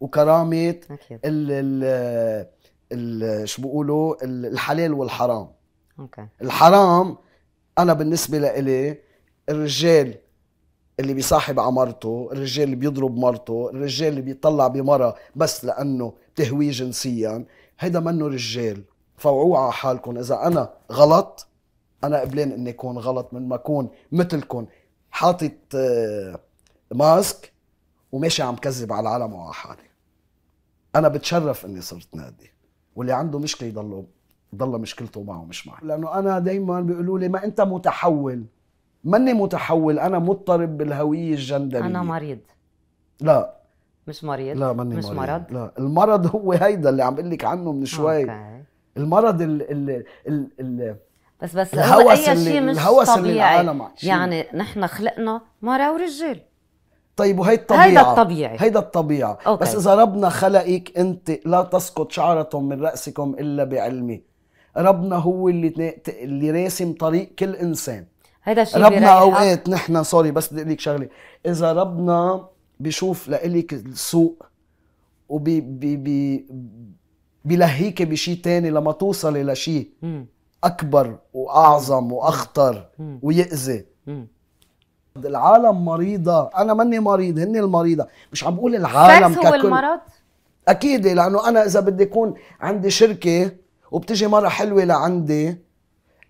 وكرامه أكيد. ال شو بيقولوا الحلال والحرام اوكي الحرام انا بالنسبه لإلي الرجال اللي بيصاحب عمرته الرجال اللي بيضرب مرته الرجال اللي بيطلع بمرة بس لأنه تهوي جنسيا هيدا منه رجال فوعوا على حالكم إذا أنا غلط أنا قبلان إني أكون غلط من ما أكون مثلكم حاطط آه، ماسك وماشي عم كذب على العالم وعلى حالي أنا بتشرف إني صرت نادي واللي عنده مشكله يضله ضل مشكلته معه مش معي لانه انا دائما بيقولوا لي ما انت متحول ماني متحول انا مضطرب بالهويه الجندريه انا مريض لا مش مريض لا ماني مش مريض. مرض لا المرض هو هيدا اللي عم بقول لك عنه من شوي أوكي. المرض ال ال ال ال
بس بس الهوس هو اي شيء مش الهوس طبيعي اللي العالم يعني نحن
خلقنا مرأة ورجال طيب وهي الطبيعة هيدا الطبيعي هيدا الطبيعة أوكي. بس إذا ربنا خلقك أنت لا تسقط شعرة من رأسكم إلا بعلمه ربنا هو اللي اللي راسم طريق كل إنسان
هيدا الشيء ربنا
أوقات نحن سوري بس بدي أقول لك شغلة إذا ربنا بيشوف لإلك السوق وبي بي بي بلهيك بشيء تاني لما توصلي لشيء أكبر وأعظم وأخطر ويأذي العالم مريضه انا ماني مريض هن المريضه مش عم بقول العالم ككل هو المرض اكيد لانه انا اذا بدي يكون عندي شركه وبتجي مره حلوه لعندي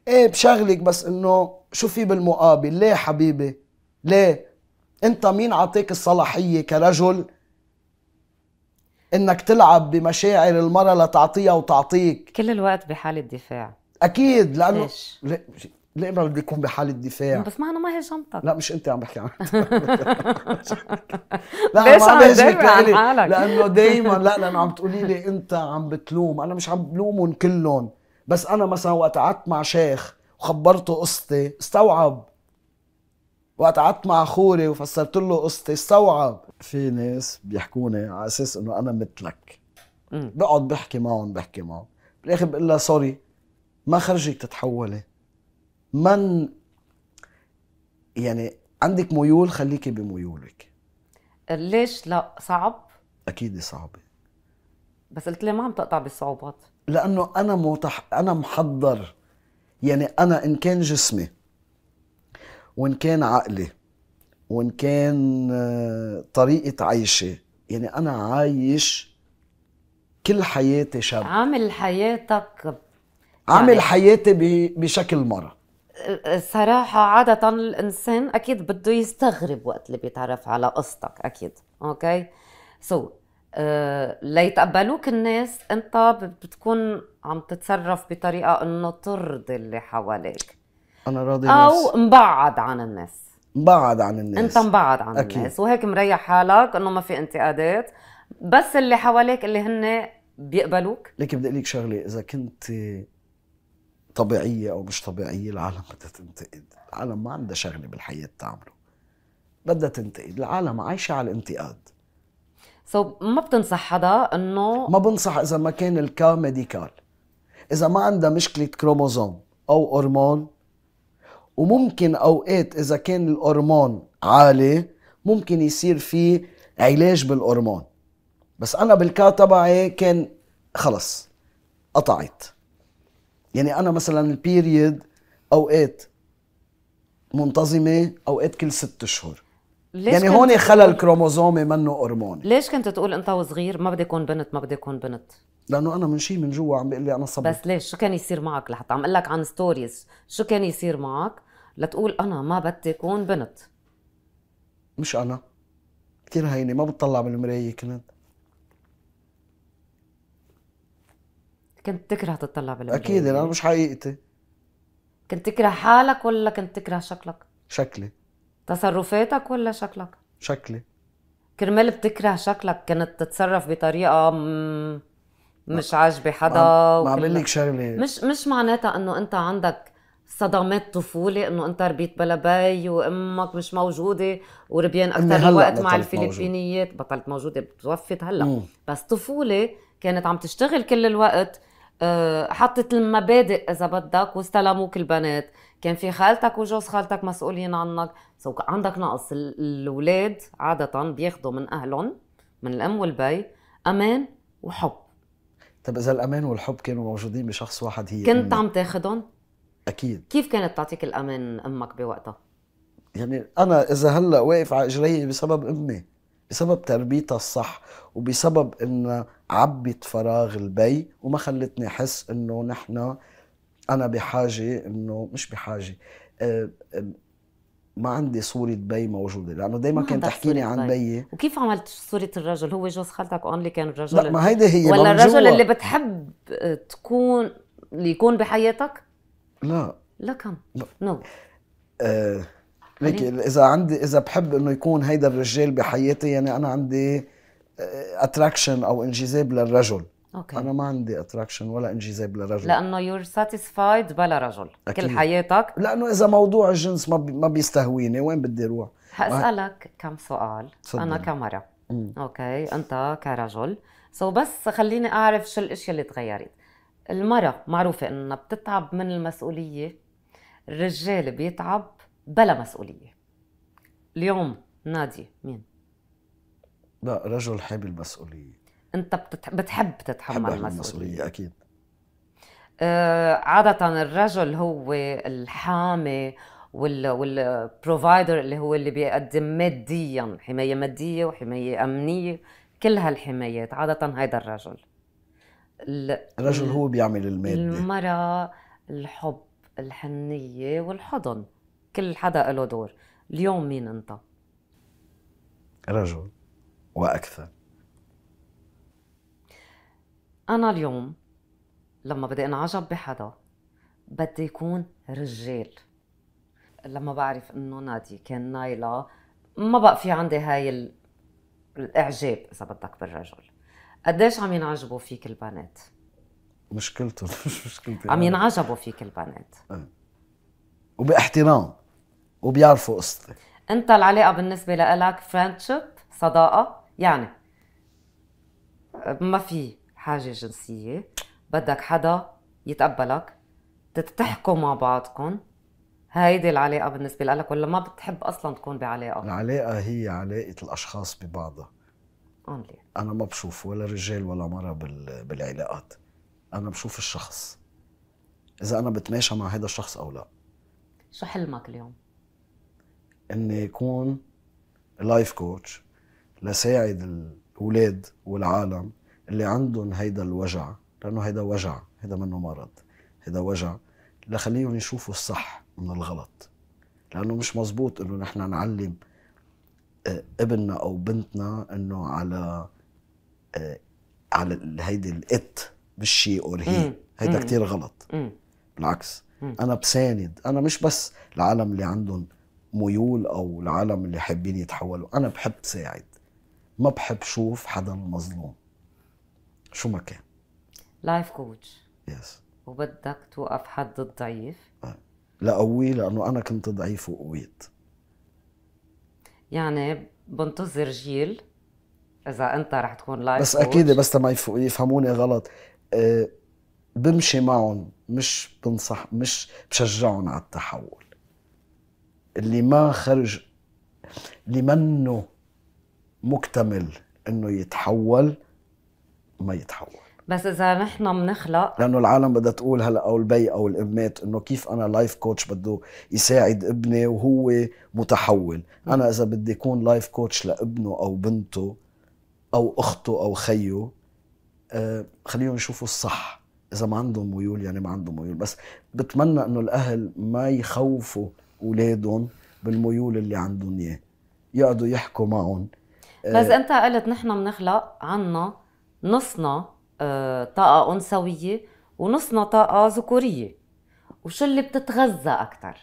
ايه بشغلك بس انه شو في بالمقابل ليه حبيبي ليه انت مين عطيك الصلاحيه كرجل انك تلعب بمشاعر المراه لتعطيها وتعطيك كل الوقت بحاله دفاع اكيد لانه ليش؟ الامراه بده يكون بحاله دفاع
بس ما انا ما هي شنطتك
لا مش انت عم بحكي عنها لا ليش عم بهجمك حالك لانه دائما لا لانه عم تقولي لي انت عم بتلوم انا مش عم بلومهم كلهم بس انا مثلا وقت قعدت مع شيخ وخبرته قصتي استوعب وقت قعدت مع خوري وفسرت له قصتي استوعب في ناس بيحكوني على اساس انه انا مثلك بقعد بحكي معهم بحكي معهم بالاخر بقول لها سوري ما خرجك تتحولي من يعني عندك ميول خليكي بميولك
ليش لا صعب؟
اكيد صعبه بس قلت لي ما عم تقطع بالصعوبات لانه انا متح... انا محضر يعني انا ان كان جسمي وان كان عقلي وان كان آه، طريقه عيشي يعني انا عايش كل حياتي شاب عامل حياتك عامل يعني... حياتي ب... بشكل مره
صراحة عادة الإنسان أكيد بده يستغرب وقت اللي بيتعرف على قصتك أكيد أوكي سو so, أه ليتقبلوك الناس أنت بتكون عم تتصرف بطريقة إنه ترضي اللي حواليك
أنا راضي أو الناس.
مبعد عن الناس
مبعد عن الناس أنت مبعد عن أكيد. الناس
وهيك مريح حالك إنه ما في انتقادات بس اللي حواليك اللي هن بيقبلوك
لكن بدي أقول لك شغلة إذا كنت طبيعيه او مش طبيعيه العالم بدها تنتقد، العالم ما عندها شغله بالحياه تعمله بدها تنتقد، العالم عايشه على الانتقاد سو so, ما بتنصح حدا انه ما بنصح اذا ما كان الكا ميديكال اذا ما عندها مشكله كروموزوم او هرمون وممكن اوقات اذا كان الهرمون عالي ممكن يصير في علاج بالهرمون بس انا بالكا تبعي كان خلص قطعت يعني انا مثلا البيريد اوقات منتظمه اوقات كل ست اشهر يعني هون خلل كروموزومي منه هرموني
ليش كنت تقول انت وصغير ما بدي اكون بنت ما بدي اكون بنت لانه انا من شيء من جوا عم بيقول لي انا صبي بس ليش شو كان يصير معك لحتى عم اقول لك عن ستوريز شو كان يصير معك لتقول انا ما بدي اكون بنت مش انا كثير
هينه ما بتطلع بالمرايه كنت
كنت تكره تطلع بالمرايه اكيد انا يعني؟ مش حقيقتي كنت تكره حالك ولا كنت تكره شكلك؟ شكلي تصرفاتك ولا شكلك؟ شكلي كرمال بتكره شكلك كنت تتصرف بطريقه م... مش عاجبه حدا بعمل لك شغله مش مش معناتها انه انت عندك صدمات طفوله انه انت ربيت بلا بي وامك مش موجوده وربيان اكثر الوقت مع الفلبينيات بطلت موجوده بتوفت هلا مم. بس طفوله كانت عم تشتغل كل الوقت أه، حطت المبادئ اذا بدك واستلموك البنات كان في خالتك وجوز خالتك مسؤولين عنك سو عندك نقص الاولاد عاده بياخذوا من اهلهم من الام والبي امان
وحب طب اذا الامان والحب كانوا موجودين بشخص واحد هي كنت عم تاخذهم اكيد
كيف كانت تعطيك الامان امك بوقتها
يعني انا اذا هلا واقف على اجري بسبب امي بسبب تربيتها الصح وبسبب انه عبت فراغ البي وما خلتني احس انه نحن انا بحاجه انه مش بحاجه آه، آه، ما عندي صورة بي موجودة لأنه دايما كانت تحكيني عن بي وكيف
عملت صورة الرجل هو جوز خالتك اونلي كان الرجل لا ما هيدي هي ولا الرجل اللي بتحب آه، تكون اللي يكون بحياتك
لا لا كم نو no. آه ليك اذا عندي اذا بحب انه يكون هيدا الرجال بحياتي يعني انا عندي اتراكشن او انجذاب للرجل أوكي. انا ما عندي اتراكشن ولا انجذاب لرجل لانه
يور ساتيسفايد بلا رجل أكيد. كل
حياتك لانه اذا موضوع الجنس ما ما بيستهويني وين بدي اروح حاسالك
كم سؤال صدر. انا كمرأة اوكي انت كرجل سو so بس خليني اعرف شو الاشياء اللي تغيرت المرأة معروفة انها بتتعب من المسؤولية الرجال بيتعب بلا مسؤولية اليوم نادي مين
لا رجل حامل المسؤولية أنت بتحب تتحمل المسؤولية المسؤولية أكيد
آه، عادة الرجل هو الحامي والبروفايدر اللي هو اللي بيقدم ماديا حماية مادية وحماية أمنية كل هالحمايات عادة هيدا الرجل
الرجل هو بيعمل المادة
المرأة الحب الحنية والحضن كل حدا له دور اليوم مين أنت؟
رجل واكثر
انا اليوم لما بدي انعجب بحدا بدي يكون رجال لما بعرف انه نادي كان نايلة ما بقى في عندي هاي ال... الاعجاب اذا بدك بالرجل قديش عم ينعجبوا فيك البنات
مشكلتهم مش مشكلتي عم
ينعجبوا فيك
البنات أه. وباحترام وبيعرفوا قصتي
انت العلاقه بالنسبه لك فريندشيب صداقه يعني ما في حاجه جنسيه بدك حدا يتقبلك تحكوا مع بعضكم هيدي العلاقه بالنسبه لك ولا ما بتحب اصلا تكون بعلاقه
العلاقه هي علاقه الاشخاص ببعضها اونلي انا ما بشوف ولا رجال ولا مره بالعلاقات انا بشوف الشخص اذا انا بتماشى مع هذا الشخص او لا شو حلمك اليوم اني اكون لايف كوتش لساعد الاولاد والعالم اللي عندهم هيدا الوجع لانه هيدا وجع هيدا منه مرض هيدا وجع لخليهم يشوفوا الصح من الغلط لانه مش مزبوط انه نحن نعلم آه، ابننا او بنتنا انه على آه، على هيدي الات مش شي اور هي هيدا كتير غلط بالعكس انا بساند انا مش بس العالم اللي عندهم ميول او العالم اللي حابين يتحولوا انا بحب ساعد ما بحب شوف حدا مظلوم شو ما كان
لايف كوتش يس وبدك توقف حد الضعيف آه.
لقويه لانه انا كنت ضعيف وقويت
يعني بنتظر جيل اذا انت رح تكون لايف بس كوتش. اكيد بس
ما يفهموني غلط أه بمشي معهم مش بنصح مش بشجعهم على التحول اللي ما خرج اللي منه مكتمل انه يتحول ما يتحول
بس اذا نحن بنخلق
لانه العالم بدها تقول هلا او البي او الامات انه كيف انا لايف كوتش بده يساعد ابني وهو متحول انا اذا بدي اكون لايف كوتش لابنه او بنته او اخته او خيه آه خليهم يشوفوا الصح اذا ما عندهم ميول يعني ما عندهم ميول بس بتمنى انه الاهل ما يخوفوا اولادهم بالميول اللي عندهم اياه يقعدوا يحكوا معهم بس آه.
انت قلت نحن بنخلق عنا نصنا آه، طاقه انثويه ونصنا طاقه ذكوريه وشو اللي بتتغذى اكثر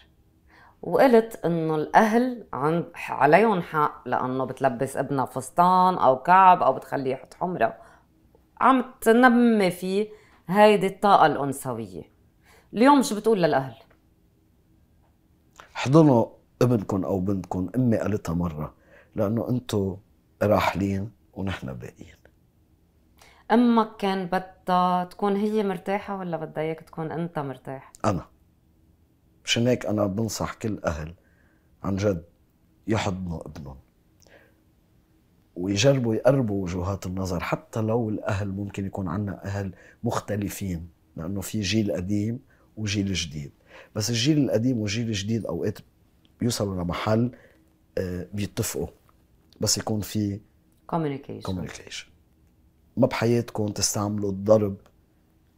وقلت انه الاهل عند عليهم حق لانه بتلبس ابنها فستان او كعب او بتخليه يحط حمره عم تنمي فيه هيدي الطاقه الانثويه اليوم شو بتقول للاهل
احضنوا ابنكم او بنتكم امي قالتها مره لانه انتم راحلين ونحن باقيين
امك كان بدها تكون هي مرتاحه ولا بدها اياك تكون انت مرتاح
انا مشان هيك انا بنصح كل اهل عن جد يحضنوا ابنهم ويجربوا يقربوا وجهات النظر حتى لو الاهل ممكن يكون عنا اهل مختلفين لانه في جيل قديم وجيل جديد بس الجيل القديم والجيل الجديد اوقات بيوصلوا لمحل آه، بيتفقوا بس يكون في communication communication ما بحياتكم تستعملوا الضرب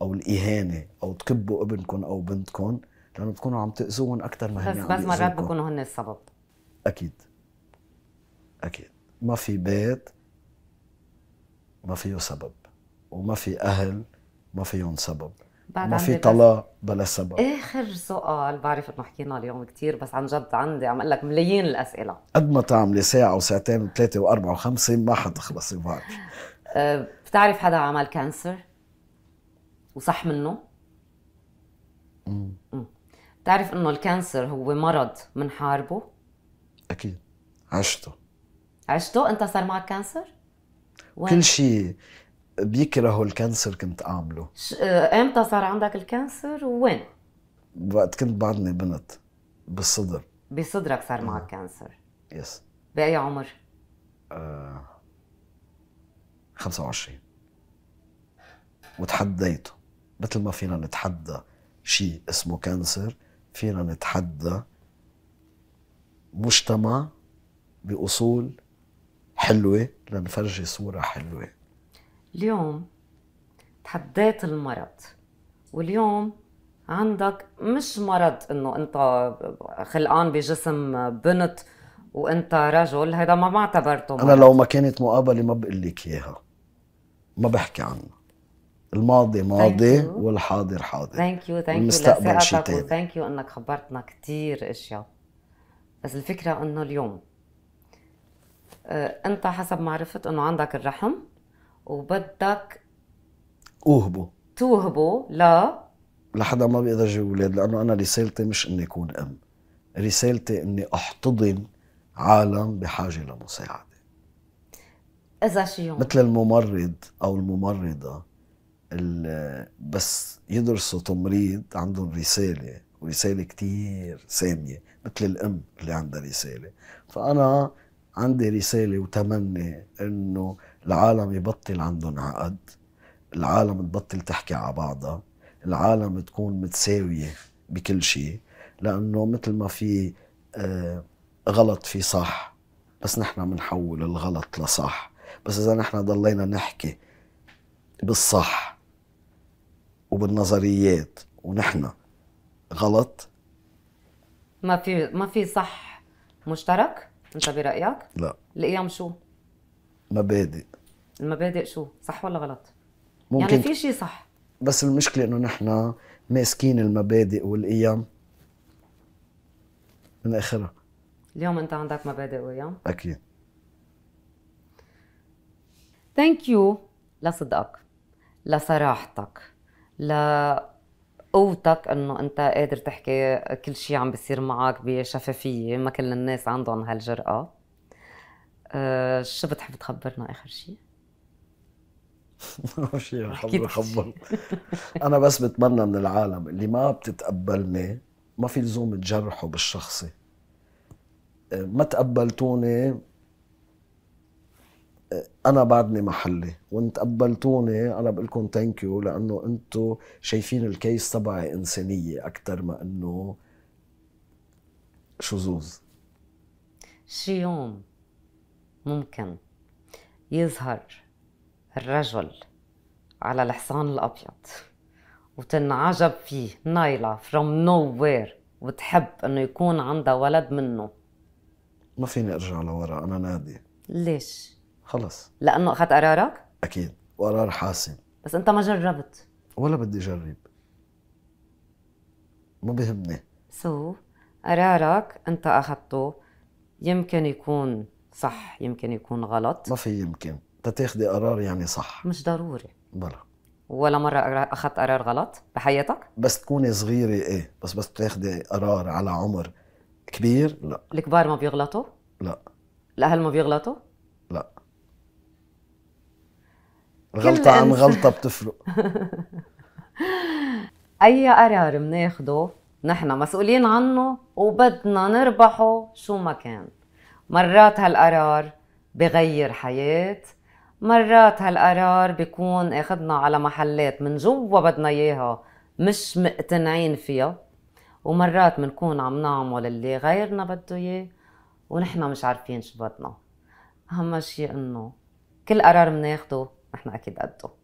او الاهانه او تكبوا ابنكم او بنتكم لانه بتكونوا عم تاذوهم اكثر ما هن بس بس مرات بكونوا هن السبب اكيد اكيد ما في بيت ما فيه سبب وما في اهل ما فيهم سبب بعد ما في طلاق بلا سبب
اخر سؤال بعرف انه حكينا اليوم كثير بس عن جد عندي عم اقول لك ملايين الاسئله
قد ما تعملي ساعه وساعتين وثلاثه واربعه وخمسه ما حتخلصي بعرف
آه، بتعرف حدا عمل كانسر وصح منه؟ امم بتعرف انه الكانسر هو مرض بنحاربه؟
اكيد عشته
عشته انت صار معك كانسر؟ وين؟ كل
شيء بيكرهوا الكانسر كنت اعمله
آه، امتى صار عندك الكانسر ووين؟
وقت كنت بعدني بنت بالصدر
بصدرك صار معك آه. كانسر يس بأي عمر؟
آه 25 وتحديته مثل ما فينا نتحدى شيء اسمه كانسر فينا نتحدى مجتمع بأصول حلوة لنفرجي صورة حلوة
اليوم تحديت المرض واليوم عندك مش مرض انه انت خلقان بجسم بنت وانت رجل هذا ما معتبرته انا لو ما
كانت مقابله ما بقول لك اياها ما بحكي عنها الماضي ماضي والحاضر حاضر ثانك يو ثانك يو
ثانك يو انك خبرتنا كثير اشياء بس الفكره انه اليوم آه، انت حسب ما عرفت انه عندك الرحم وبدك اوهبه توهبه لا
لحدا ما بيقدر اولاد لانه انا رسالتي مش اني اكون ام رسالتي اني احتضن عالم بحاجه لمساعده
اذا شي يوم مثل
الممرض او الممرضه اللي بس يدرسوا تمريض عندهم رساله ورساله كتير ساميه مثل الام اللي عندها رساله فانا عندي رساله وتمني انه العالم يبطل عندهم عقد العالم تبطل تحكي على بعضها العالم تكون متساوية بكل شيء لأنه مثل ما في آه، غلط في صح بس نحن بنحول الغلط لصح بس إذا نحن ضلينا نحكي بالصح وبالنظريات ونحن غلط
ما في ما في صح مشترك انت برايك لا الايام شو مبادئ المبادئ شو صح ولا غلط يعني ممكن يعني في شيء صح
بس المشكله انه نحن ماسكين المبادئ والقيم من اخرها
اليوم انت عندك مبادئ وقيم اكيد ثانك يو لصدقك لصراحتك لقوتك انه انت قادر تحكي كل شيء عم بيصير معك بشفافيه ما كل الناس عندهم هالجرأه آه شو بتحب تخبرنا اخر شيء؟
ما شيء خبر خبر انا بس بتمنى من العالم اللي ما بتتقبلني ما في لزوم تجرحه بالشخصي آه، ما تقبلتوني آه، انا بعدني محلي وان تقبلتوني انا بقول لكم ثانك يو لانه انتم شايفين الكيس تبعي انسانيه اكثر ما انه شذوذ
شيوم ممكن يظهر الرجل على الحصان الابيض وتنعجب فيه نايلا فروم نو وير وتحب انه يكون عندها ولد منه
ما فيني ارجع لورا انا نادي ليش؟ خلص
لانه اخذت قرارك؟
اكيد وقرار حاسم
بس انت ما جربت
ولا بدي اجرب ما بهمني
سو so, قرارك انت اخذته يمكن يكون صح يمكن يكون غلط ما في
يمكن تتاخدي قرار يعني صح
مش ضروري بلا ولا مرة أخذت قرار غلط بحياتك؟
بس تكوني صغيرة إيه بس بس تاخدي قرار على عمر كبير لا
الكبار ما بيغلطوا؟ لا الأهل ما بيغلطوا؟
لا غلطة عن غلطة بتفرق
أي قرار بناخده نحن مسؤولين عنه وبدنا نربحه شو ما كان مرات هالقرار بغير حياة مرات هالقرار بيكون اخدنا على محلات من جوا بدنا اياها مش مقتنعين فيها ومرات بنكون عم نعمل اللي غيرنا بده اياه ونحن مش عارفين شو بدنا اهم شيء انه
كل قرار بناخده نحن اكيد قده